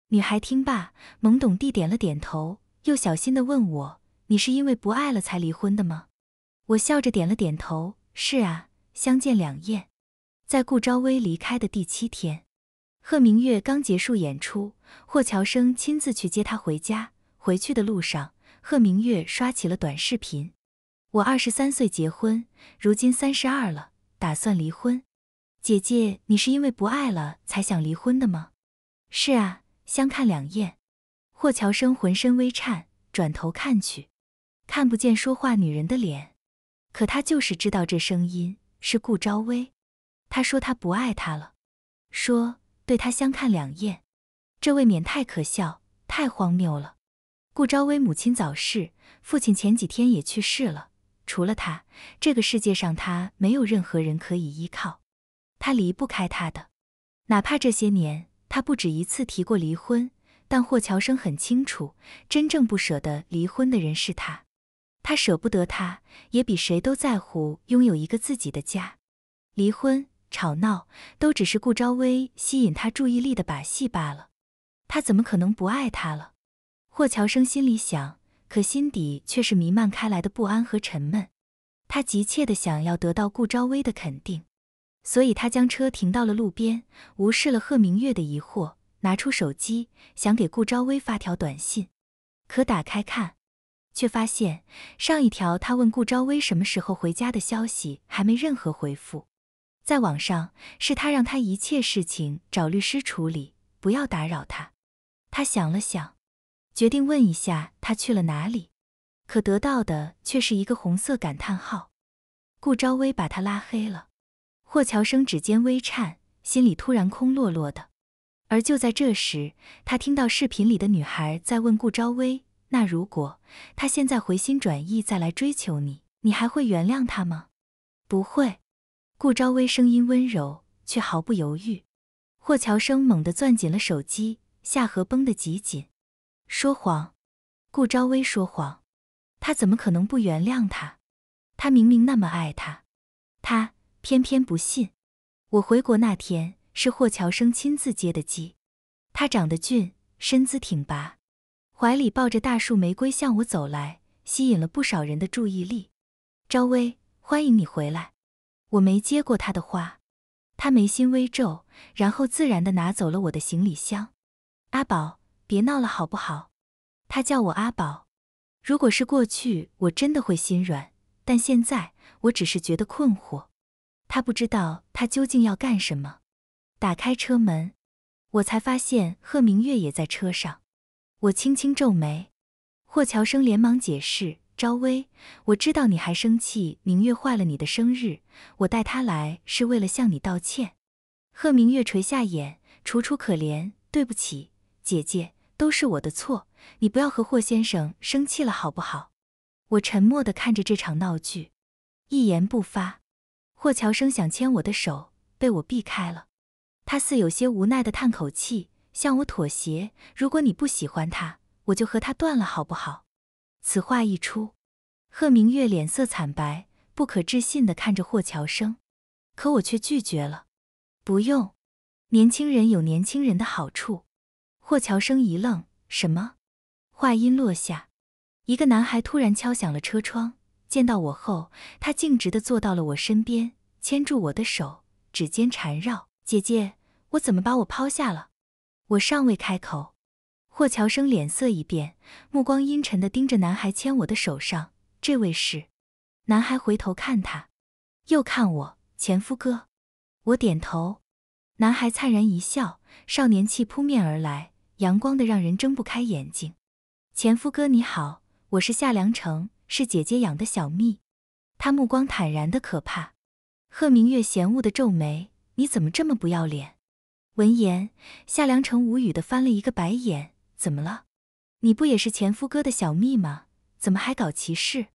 女孩听罢，懵懂地点了点头。又小心地问我：“你是因为不爱了才离婚的吗？”我笑着点了点头：“是啊，相见两厌。”在顾昭威离开的第七天，贺明月刚结束演出，霍乔生亲自去接她回家。回去的路上，贺明月刷起了短视频：“我二十三岁结婚，如今三十二了，打算离婚。姐姐，你是因为不爱了才想离婚的吗？”“是啊，相看两厌。”霍乔生浑身微颤，转头看去，看不见说话女人的脸，可他就是知道这声音是顾昭薇。他说他不爱她了，说对她相看两厌，这未免太可笑，太荒谬了。顾昭薇母亲早逝，父亲前几天也去世了，除了他，这个世界上他没有任何人可以依靠，他离不开他的，哪怕这些年他不止一次提过离婚。但霍乔生很清楚，真正不舍得离婚的人是他，他舍不得，他也比谁都在乎拥有一个自己的家。离婚、吵闹，都只是顾昭威吸引他注意力的把戏罢了。他怎么可能不爱他了？霍乔生心里想，可心底却是弥漫开来的不安和沉闷。他急切地想要得到顾昭威的肯定，所以他将车停到了路边，无视了贺明月的疑惑。拿出手机想给顾昭威发条短信，可打开看，却发现上一条他问顾昭威什么时候回家的消息还没任何回复。在网上是他让他一切事情找律师处理，不要打扰他。他想了想，决定问一下他去了哪里，可得到的却是一个红色感叹号。顾昭威把他拉黑了。霍乔生指尖微颤，心里突然空落落的。而就在这时，他听到视频里的女孩在问顾昭威：“那如果他现在回心转意再来追求你，你还会原谅他吗？”“不会。”顾昭威声音温柔，却毫不犹豫。霍乔生猛地攥紧了手机，下颌绷得极紧。“说谎！”顾昭威说谎，他怎么可能不原谅他？他明明那么爱他，他偏偏不信。我回国那天。是霍乔生亲自接的机，他长得俊，身姿挺拔，怀里抱着大束玫瑰向我走来，吸引了不少人的注意力。朝薇，欢迎你回来。我没接过他的花，他眉心微皱，然后自然的拿走了我的行李箱。阿宝，别闹了，好不好？他叫我阿宝。如果是过去，我真的会心软，但现在我只是觉得困惑。他不知道他究竟要干什么。打开车门，我才发现贺明月也在车上。我轻轻皱眉，霍乔生连忙解释：“朝薇，我知道你还生气，明月坏了你的生日，我带她来是为了向你道歉。”贺明月垂下眼，楚楚可怜：“对不起，姐姐，都是我的错，你不要和霍先生生气了，好不好？”我沉默的看着这场闹剧，一言不发。霍乔生想牵我的手，被我避开了。他似有些无奈的叹口气，向我妥协：“如果你不喜欢他，我就和他断了，好不好？”此话一出，贺明月脸色惨白，不可置信的看着霍乔生，可我却拒绝了：“不用，年轻人有年轻人的好处。”霍乔生一愣：“什么？”话音落下，一个男孩突然敲响了车窗，见到我后，他径直的坐到了我身边，牵住我的手，指尖缠绕。姐姐，我怎么把我抛下了？我尚未开口，霍乔生脸色一变，目光阴沉的盯着男孩牵我的手上。这位是？男孩回头看他，又看我。前夫哥，我点头。男孩灿然一笑，少年气扑面而来，阳光的让人睁不开眼睛。前夫哥你好，我是夏良城，是姐姐养的小蜜。他目光坦然的可怕。贺明月嫌恶的皱眉。你怎么这么不要脸？闻言，夏良成无语的翻了一个白眼。怎么了？你不也是前夫哥的小蜜吗？怎么还搞歧视？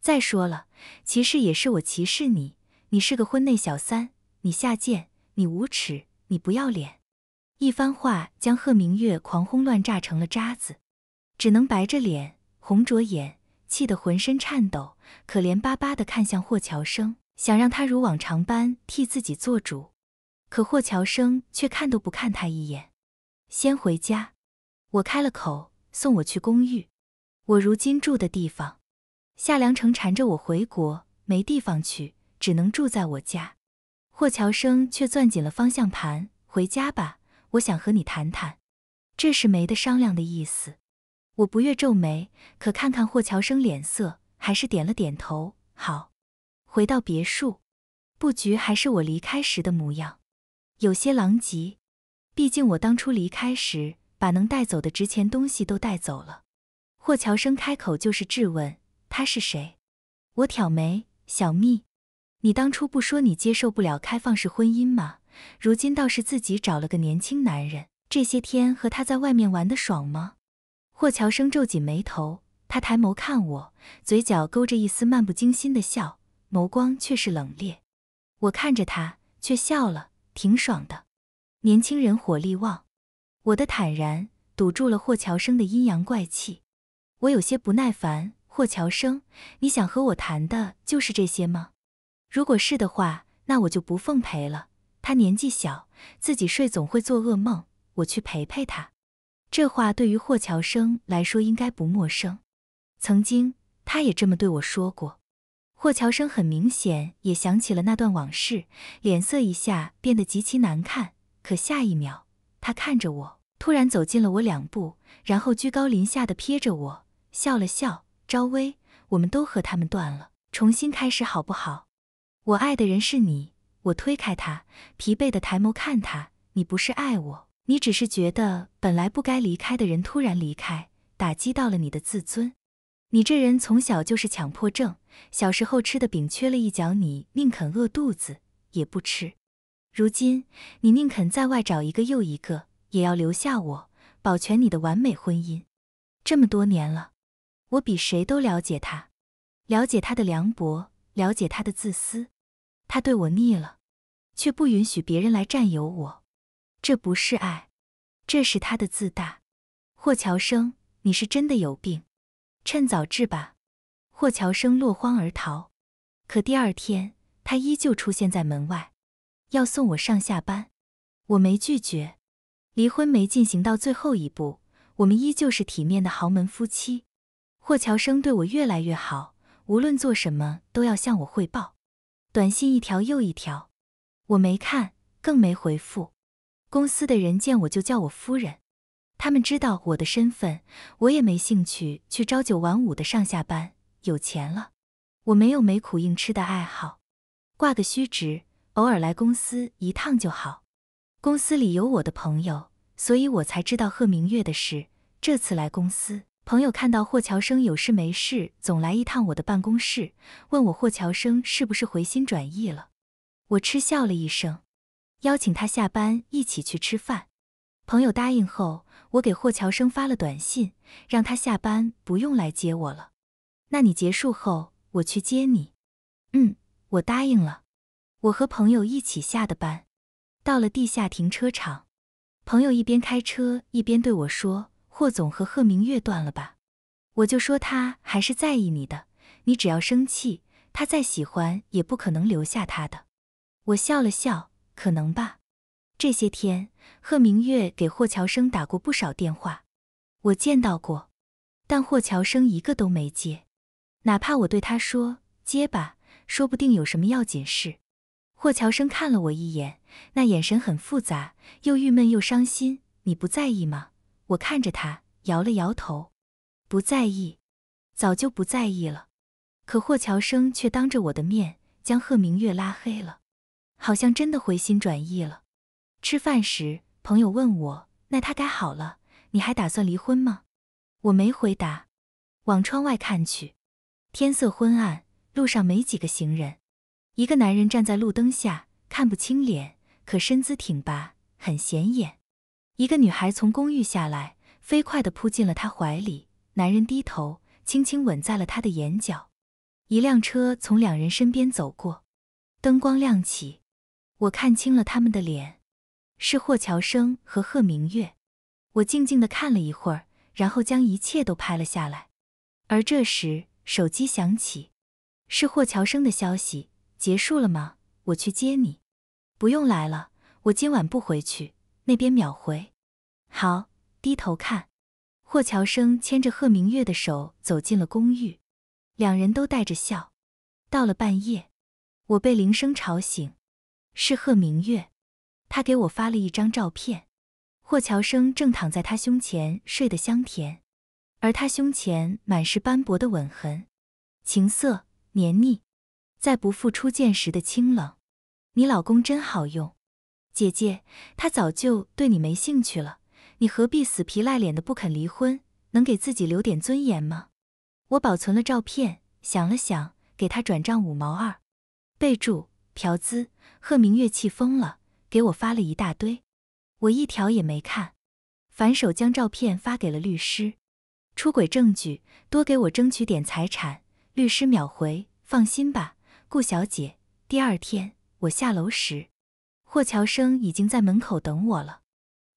再说了，歧视也是我歧视你。你是个婚内小三，你下贱，你无耻，你不要脸。一番话将贺明月狂轰乱炸成了渣子，只能白着脸，红着眼，气得浑身颤抖，可怜巴巴的看向霍乔生，想让他如往常般替自己做主。可霍乔生却看都不看他一眼，先回家。我开了口，送我去公寓，我如今住的地方。夏良成缠着我回国，没地方去，只能住在我家。霍乔生却攥紧了方向盘，回家吧，我想和你谈谈，这是没得商量的意思。我不悦皱眉，可看看霍乔生脸色，还是点了点头。好。回到别墅，布局还是我离开时的模样。有些狼藉，毕竟我当初离开时，把能带走的值钱东西都带走了。霍乔生开口就是质问：“他是谁？”我挑眉：“小蜜，你当初不说你接受不了开放式婚姻吗？如今倒是自己找了个年轻男人，这些天和他在外面玩的爽吗？”霍乔生皱紧眉头，他抬眸看我，嘴角勾着一丝漫不经心的笑，眸光却是冷冽。我看着他，却笑了。挺爽的，年轻人火力旺。我的坦然堵住了霍乔生的阴阳怪气。我有些不耐烦，霍乔生，你想和我谈的就是这些吗？如果是的话，那我就不奉陪了。他年纪小，自己睡总会做噩梦，我去陪陪他。这话对于霍乔生来说应该不陌生，曾经他也这么对我说过。霍乔生很明显也想起了那段往事，脸色一下变得极其难看。可下一秒，他看着我，突然走近了我两步，然后居高临下的瞥着我，笑了笑：“朝薇，我们都和他们断了，重新开始好不好？我爱的人是你。”我推开他，疲惫的抬眸看他：“你不是爱我，你只是觉得本来不该离开的人突然离开，打击到了你的自尊。”你这人从小就是强迫症，小时候吃的饼缺了一角，你宁肯饿肚子也不吃。如今你宁肯在外找一个又一个，也要留下我，保全你的完美婚姻。这么多年了，我比谁都了解他，了解他的凉薄，了解他的自私。他对我腻了，却不允许别人来占有我。这不是爱，这是他的自大。霍乔生，你是真的有病。趁早治吧，霍乔生落荒而逃。可第二天，他依旧出现在门外，要送我上下班，我没拒绝。离婚没进行到最后一步，我们依旧是体面的豪门夫妻。霍乔生对我越来越好，无论做什么都要向我汇报，短信一条又一条，我没看，更没回复。公司的人见我就叫我夫人。他们知道我的身份，我也没兴趣去朝九晚五的上下班。有钱了，我没有没苦硬吃的爱好，挂个虚职，偶尔来公司一趟就好。公司里有我的朋友，所以我才知道贺明月的事。这次来公司，朋友看到霍乔生有事没事总来一趟我的办公室，问我霍乔生是不是回心转意了。我嗤笑了一声，邀请他下班一起去吃饭。朋友答应后，我给霍乔生发了短信，让他下班不用来接我了。那你结束后我去接你。嗯，我答应了。我和朋友一起下的班，到了地下停车场，朋友一边开车一边对我说：“霍总和贺明月断了吧？”我就说：“他还是在意你的，你只要生气，他再喜欢也不可能留下他的。”我笑了笑：“可能吧。”这些天，贺明月给霍乔生打过不少电话，我见到过，但霍乔生一个都没接。哪怕我对他说接吧，说不定有什么要紧事。霍乔生看了我一眼，那眼神很复杂，又郁闷又伤心。你不在意吗？我看着他摇了摇头，不在意，早就不在意了。可霍乔生却当着我的面将贺明月拉黑了，好像真的回心转意了。吃饭时，朋友问我：“那他改好了，你还打算离婚吗？”我没回答，往窗外看去，天色昏暗，路上没几个行人。一个男人站在路灯下，看不清脸，可身姿挺拔，很显眼。一个女孩从公寓下来，飞快地扑进了他怀里。男人低头，轻轻吻在了她的眼角。一辆车从两人身边走过，灯光亮起，我看清了他们的脸。是霍乔生和贺明月，我静静的看了一会儿，然后将一切都拍了下来。而这时手机响起，是霍乔生的消息，结束了吗？我去接你，不用来了，我今晚不回去。那边秒回。好，低头看。霍乔生牵着贺明月的手走进了公寓，两人都带着笑。到了半夜，我被铃声吵醒，是贺明月。他给我发了一张照片，霍乔生正躺在他胸前睡得香甜，而他胸前满是斑驳的吻痕，情色黏腻，再不复初见时的清冷。你老公真好用，姐姐，他早就对你没兴趣了，你何必死皮赖脸的不肯离婚？能给自己留点尊严吗？我保存了照片，想了想，给他转账五毛二，备注嫖资。贺明月气疯了。给我发了一大堆，我一条也没看，反手将照片发给了律师，出轨证据多给我争取点财产。律师秒回：放心吧，顾小姐。第二天我下楼时，霍乔生已经在门口等我了。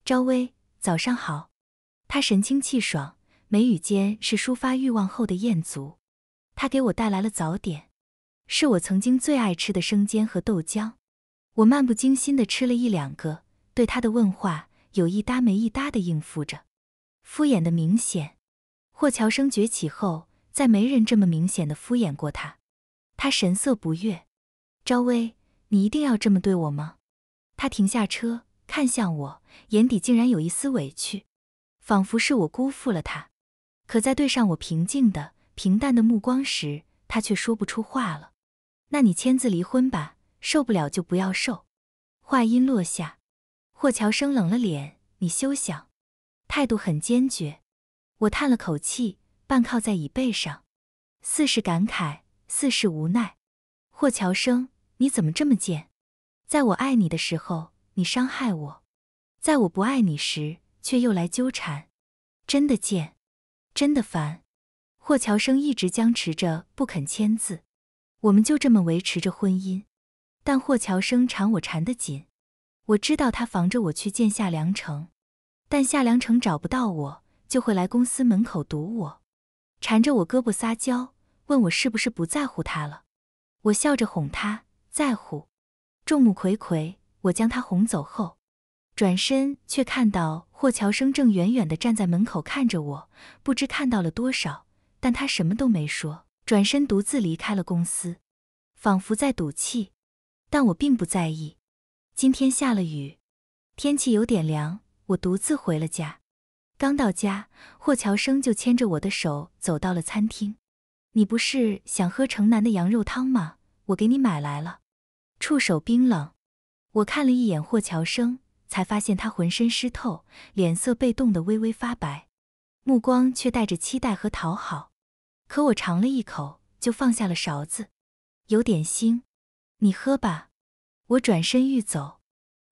朝薇，早上好。他神清气爽，眉宇间是抒发欲望后的艳足。他给我带来了早点，是我曾经最爱吃的生煎和豆浆。我漫不经心地吃了一两个，对他的问话有一搭没一搭地应付着，敷衍的明显。霍乔生崛起后，再没人这么明显的敷衍过他。他神色不悦：“朝薇，你一定要这么对我吗？”他停下车，看向我，眼底竟然有一丝委屈，仿佛是我辜负了他。可在对上我平静的、平淡的目光时，他却说不出话了。“那你签字离婚吧。”受不了就不要受。话音落下，霍乔生冷了脸，你休想，态度很坚决。我叹了口气，半靠在椅背上，似是感慨，似是无奈。霍乔生，你怎么这么贱？在我爱你的时候，你伤害我；在我不爱你时，却又来纠缠，真的贱，真的烦。霍乔生一直僵持着不肯签字，我们就这么维持着婚姻。但霍乔生缠我缠得紧，我知道他防着我去见夏良城，但夏良城找不到我，就会来公司门口堵我，缠着我胳膊撒娇，问我是不是不在乎他了。我笑着哄他，在乎。众目睽睽，我将他哄走后，转身却看到霍乔生正远远的站在门口看着我，不知看到了多少，但他什么都没说，转身独自离开了公司，仿佛在赌气。但我并不在意。今天下了雨，天气有点凉，我独自回了家。刚到家，霍乔生就牵着我的手走到了餐厅。你不是想喝城南的羊肉汤吗？我给你买来了。触手冰冷，我看了一眼霍乔生，才发现他浑身湿透，脸色被冻得微微发白，目光却带着期待和讨好。可我尝了一口，就放下了勺子，有点腥。你喝吧，我转身欲走，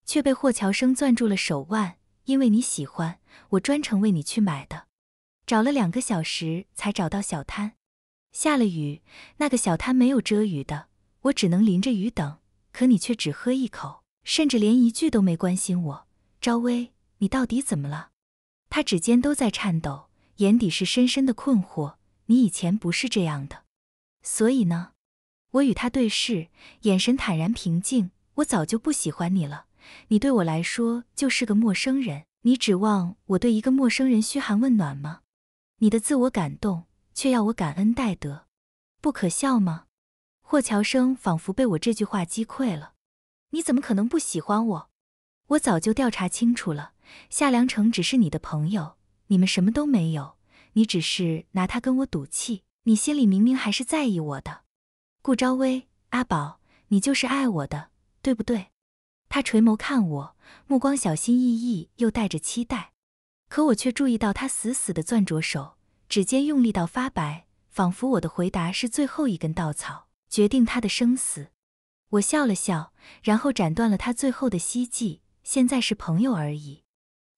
却被霍乔生攥住了手腕。因为你喜欢，我专程为你去买的，找了两个小时才找到小摊。下了雨，那个小摊没有遮雨的，我只能淋着雨等。可你却只喝一口，甚至连一句都没关心我。赵薇，你到底怎么了？他指尖都在颤抖，眼底是深深的困惑。你以前不是这样的，所以呢？我与他对视，眼神坦然平静。我早就不喜欢你了，你对我来说就是个陌生人。你指望我对一个陌生人嘘寒问暖吗？你的自我感动，却要我感恩戴德，不可笑吗？霍乔生仿佛被我这句话击溃了。你怎么可能不喜欢我？我早就调查清楚了，夏良成只是你的朋友，你们什么都没有。你只是拿他跟我赌气，你心里明明还是在意我的。顾昭威，阿宝，你就是爱我的，对不对？他垂眸看我，目光小心翼翼又带着期待。可我却注意到他死死地攥着手，指尖用力到发白，仿佛我的回答是最后一根稻草，决定他的生死。我笑了笑，然后斩断了他最后的希冀。现在是朋友而已。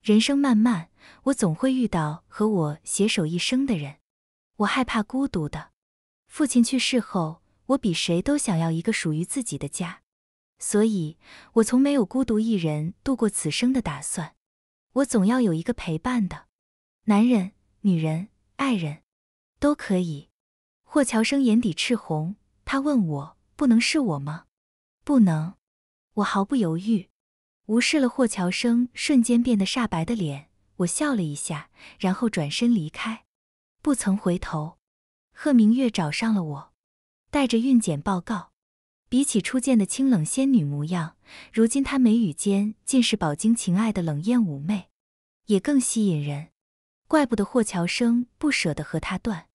人生漫漫，我总会遇到和我携手一生的人。我害怕孤独的。父亲去世后。我比谁都想要一个属于自己的家，所以我从没有孤独一人度过此生的打算。我总要有一个陪伴的，男人、女人、爱人，都可以。霍乔生眼底赤红，他问我：“不能是我吗？”“不能。”我毫不犹豫，无视了霍乔生瞬间变得煞白的脸。我笑了一下，然后转身离开，不曾回头。贺明月找上了我。带着孕检报告，比起初见的清冷仙女模样，如今她眉宇间尽是饱经情爱的冷艳妩媚，也更吸引人。怪不得霍乔生不舍得和她断，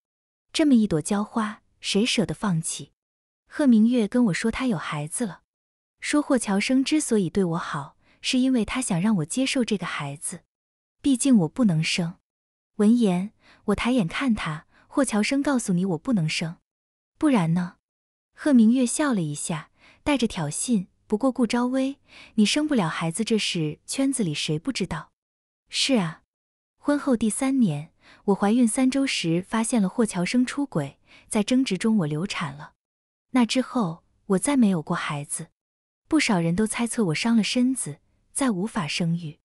这么一朵娇花，谁舍得放弃？贺明月跟我说，她有孩子了。说霍乔生之所以对我好，是因为他想让我接受这个孩子，毕竟我不能生。闻言，我抬眼看他，霍乔生，告诉你，我不能生。不然呢？贺明月笑了一下，带着挑衅。不过顾朝威，你生不了孩子这事，圈子里谁不知道？是啊，婚后第三年，我怀孕三周时发现了霍乔生出轨，在争执中我流产了。那之后我再没有过孩子，不少人都猜测我伤了身子，再无法生育，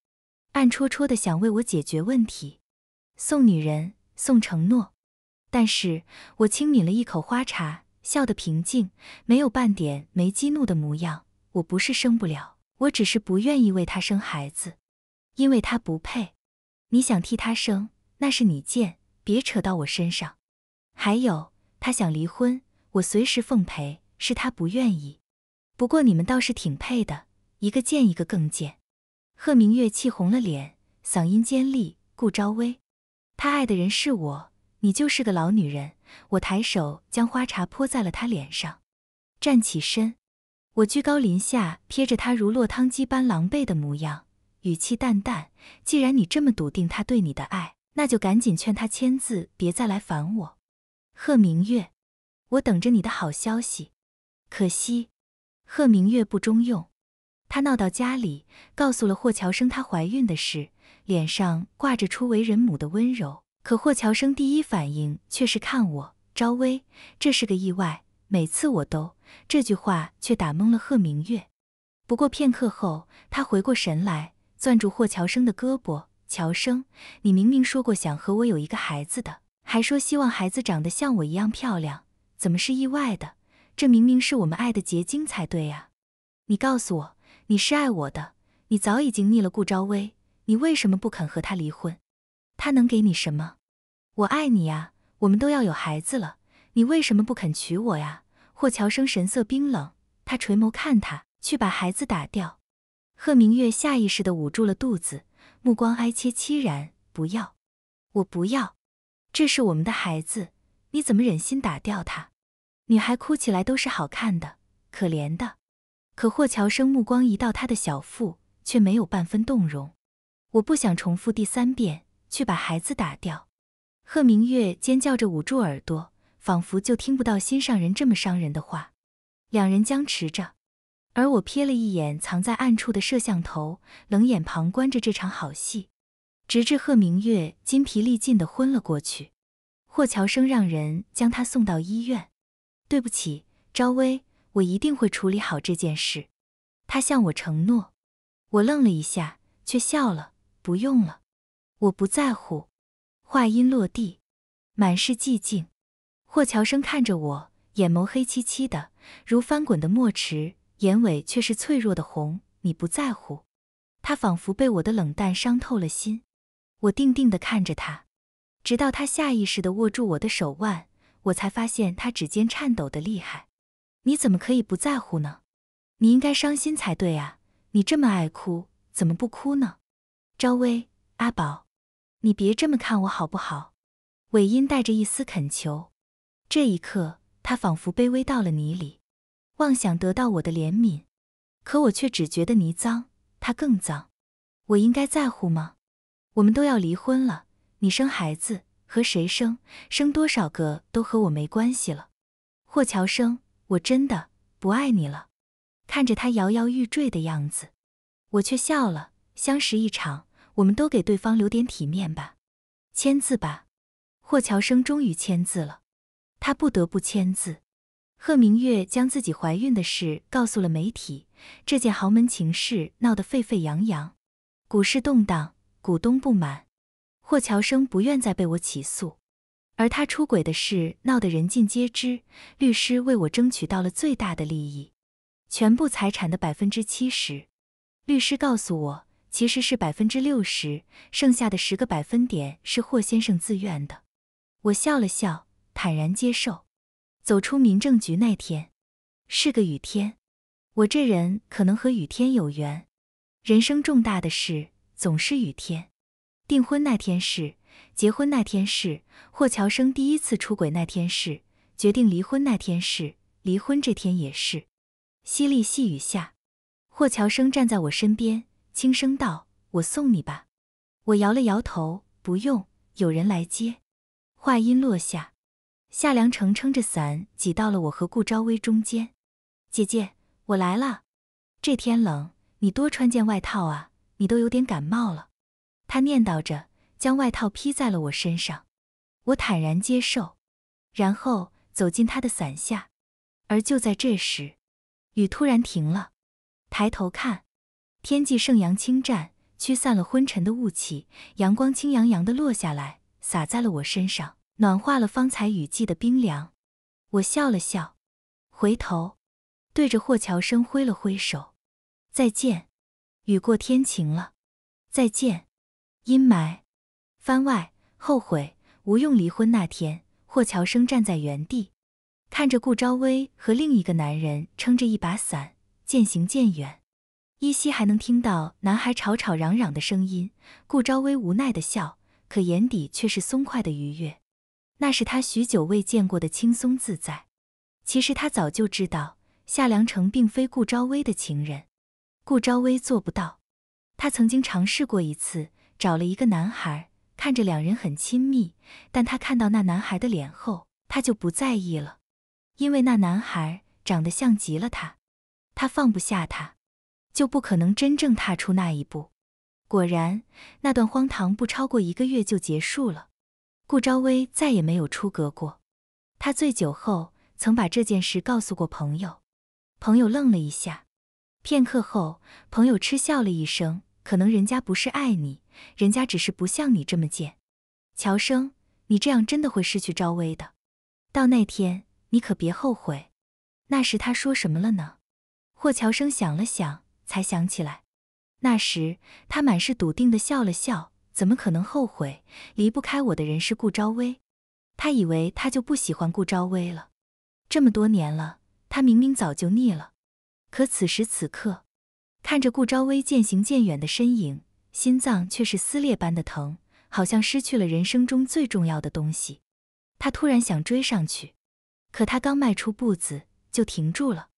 暗戳戳的想为我解决问题，送女人，送承诺。但是我轻抿了一口花茶，笑得平静，没有半点没激怒的模样。我不是生不了，我只是不愿意为他生孩子，因为他不配。你想替他生，那是你贱，别扯到我身上。还有，他想离婚，我随时奉陪，是他不愿意。不过你们倒是挺配的，一个贱，一个更贱。贺明月气红了脸，嗓音尖利。顾昭威，他爱的人是我。你就是个老女人！我抬手将花茶泼在了她脸上，站起身，我居高临下瞥着她如落汤鸡般狼狈的模样，语气淡淡：“既然你这么笃定他对你的爱，那就赶紧劝他签字，别再来烦我。”贺明月，我等着你的好消息。可惜，贺明月不中用，她闹到家里，告诉了霍乔生她怀孕的事，脸上挂着初为人母的温柔。可霍乔生第一反应却是看我，朝薇，这是个意外。每次我都这句话却打懵了贺明月。不过片刻后，他回过神来，攥住霍乔生的胳膊：“乔生，你明明说过想和我有一个孩子的，还说希望孩子长得像我一样漂亮，怎么是意外的？这明明是我们爱的结晶才对呀！你告诉我，你是爱我的，你早已经腻了顾昭薇，你为什么不肯和她离婚？”他能给你什么？我爱你呀，我们都要有孩子了，你为什么不肯娶我呀？霍乔生神色冰冷，他垂眸看他，去把孩子打掉。贺明月下意识的捂住了肚子，目光哀切凄然，不要，我不要，这是我们的孩子，你怎么忍心打掉他？女孩哭起来都是好看的，可怜的。可霍乔生目光移到她的小腹，却没有半分动容。我不想重复第三遍。去把孩子打掉！贺明月尖叫着捂住耳朵，仿佛就听不到心上人这么伤人的话。两人僵持着，而我瞥了一眼藏在暗处的摄像头，冷眼旁观着这场好戏，直至贺明月筋疲力尽的昏了过去。霍乔生让人将他送到医院。对不起，朝薇，我一定会处理好这件事。他向我承诺。我愣了一下，却笑了。不用了。我不在乎。话音落地，满是寂静。霍乔生看着我，眼眸黑漆漆的，如翻滚的墨池，眼尾却是脆弱的红。你不在乎？他仿佛被我的冷淡伤透了心。我定定的看着他，直到他下意识的握住我的手腕，我才发现他指尖颤抖的厉害。你怎么可以不在乎呢？你应该伤心才对啊！你这么爱哭，怎么不哭呢？朝薇，阿宝。你别这么看我好不好？尾音带着一丝恳求。这一刻，他仿佛卑微到了泥里，妄想得到我的怜悯。可我却只觉得泥脏，他更脏。我应该在乎吗？我们都要离婚了。你生孩子和谁生，生多少个都和我没关系了。霍乔生，我真的不爱你了。看着他摇摇欲坠的样子，我却笑了。相识一场。我们都给对方留点体面吧，签字吧。霍乔生终于签字了，他不得不签字。贺明月将自己怀孕的事告诉了媒体，这件豪门情事闹得沸沸扬扬，股市动荡，股东不满。霍乔生不愿再被我起诉，而他出轨的事闹得人尽皆知，律师为我争取到了最大的利益，全部财产的百分之七十。律师告诉我。其实是百分之六十，剩下的十个百分点是霍先生自愿的。我笑了笑，坦然接受。走出民政局那天是个雨天，我这人可能和雨天有缘，人生重大的事总是雨天。订婚那天是，结婚那天是，霍乔生第一次出轨那天是，决定离婚那天是，离婚这天也是。淅沥细雨下，霍乔生站在我身边。轻声道：“我送你吧。”我摇了摇头：“不用，有人来接。”话音落下，夏良成撑着伞挤到了我和顾昭薇中间。“姐姐，我来了。这天冷，你多穿件外套啊，你都有点感冒了。”他念叨着，将外套披在了我身上。我坦然接受，然后走进他的伞下。而就在这时，雨突然停了。抬头看。天际盛阳轻绽，驱散了昏沉的雾气。阳光轻洋洋地落下来，洒在了我身上，暖化了方才雨季的冰凉。我笑了笑，回头对着霍乔生挥了挥手，再见。雨过天晴了，再见。阴霾。番外：后悔。吴用离婚那天，霍乔生站在原地，看着顾昭威和另一个男人撑着一把伞渐行渐远。依稀还能听到男孩吵吵嚷嚷的声音，顾昭薇无奈的笑，可眼底却是松快的愉悦，那是他许久未见过的轻松自在。其实他早就知道夏良城并非顾昭薇的情人，顾昭薇做不到。他曾经尝试过一次，找了一个男孩，看着两人很亲密，但他看到那男孩的脸后，他就不在意了，因为那男孩长得像极了他，他放不下他。就不可能真正踏出那一步。果然，那段荒唐不超过一个月就结束了。顾昭威再也没有出格过。他醉酒后曾把这件事告诉过朋友，朋友愣了一下，片刻后，朋友嗤笑了一声：“可能人家不是爱你，人家只是不像你这么贱。”乔生，你这样真的会失去朝威的。到那天，你可别后悔。那时他说什么了呢？霍乔生想了想。才想起来，那时他满是笃定的笑了笑，怎么可能后悔？离不开我的人是顾昭威，他以为他就不喜欢顾昭威了，这么多年了，他明明早就腻了。可此时此刻，看着顾昭威渐行渐远的身影，心脏却是撕裂般的疼，好像失去了人生中最重要的东西。他突然想追上去，可他刚迈出步子就停住了，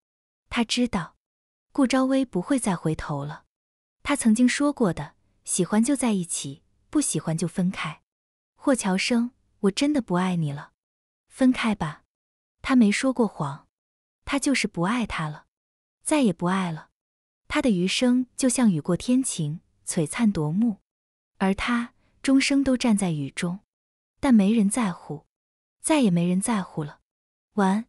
他知道。顾昭威不会再回头了，他曾经说过的，喜欢就在一起，不喜欢就分开。霍乔生，我真的不爱你了，分开吧。他没说过谎，他就是不爱他了，再也不爱了。他的余生就像雨过天晴，璀璨夺目，而他终生都站在雨中，但没人在乎，再也没人在乎了。完。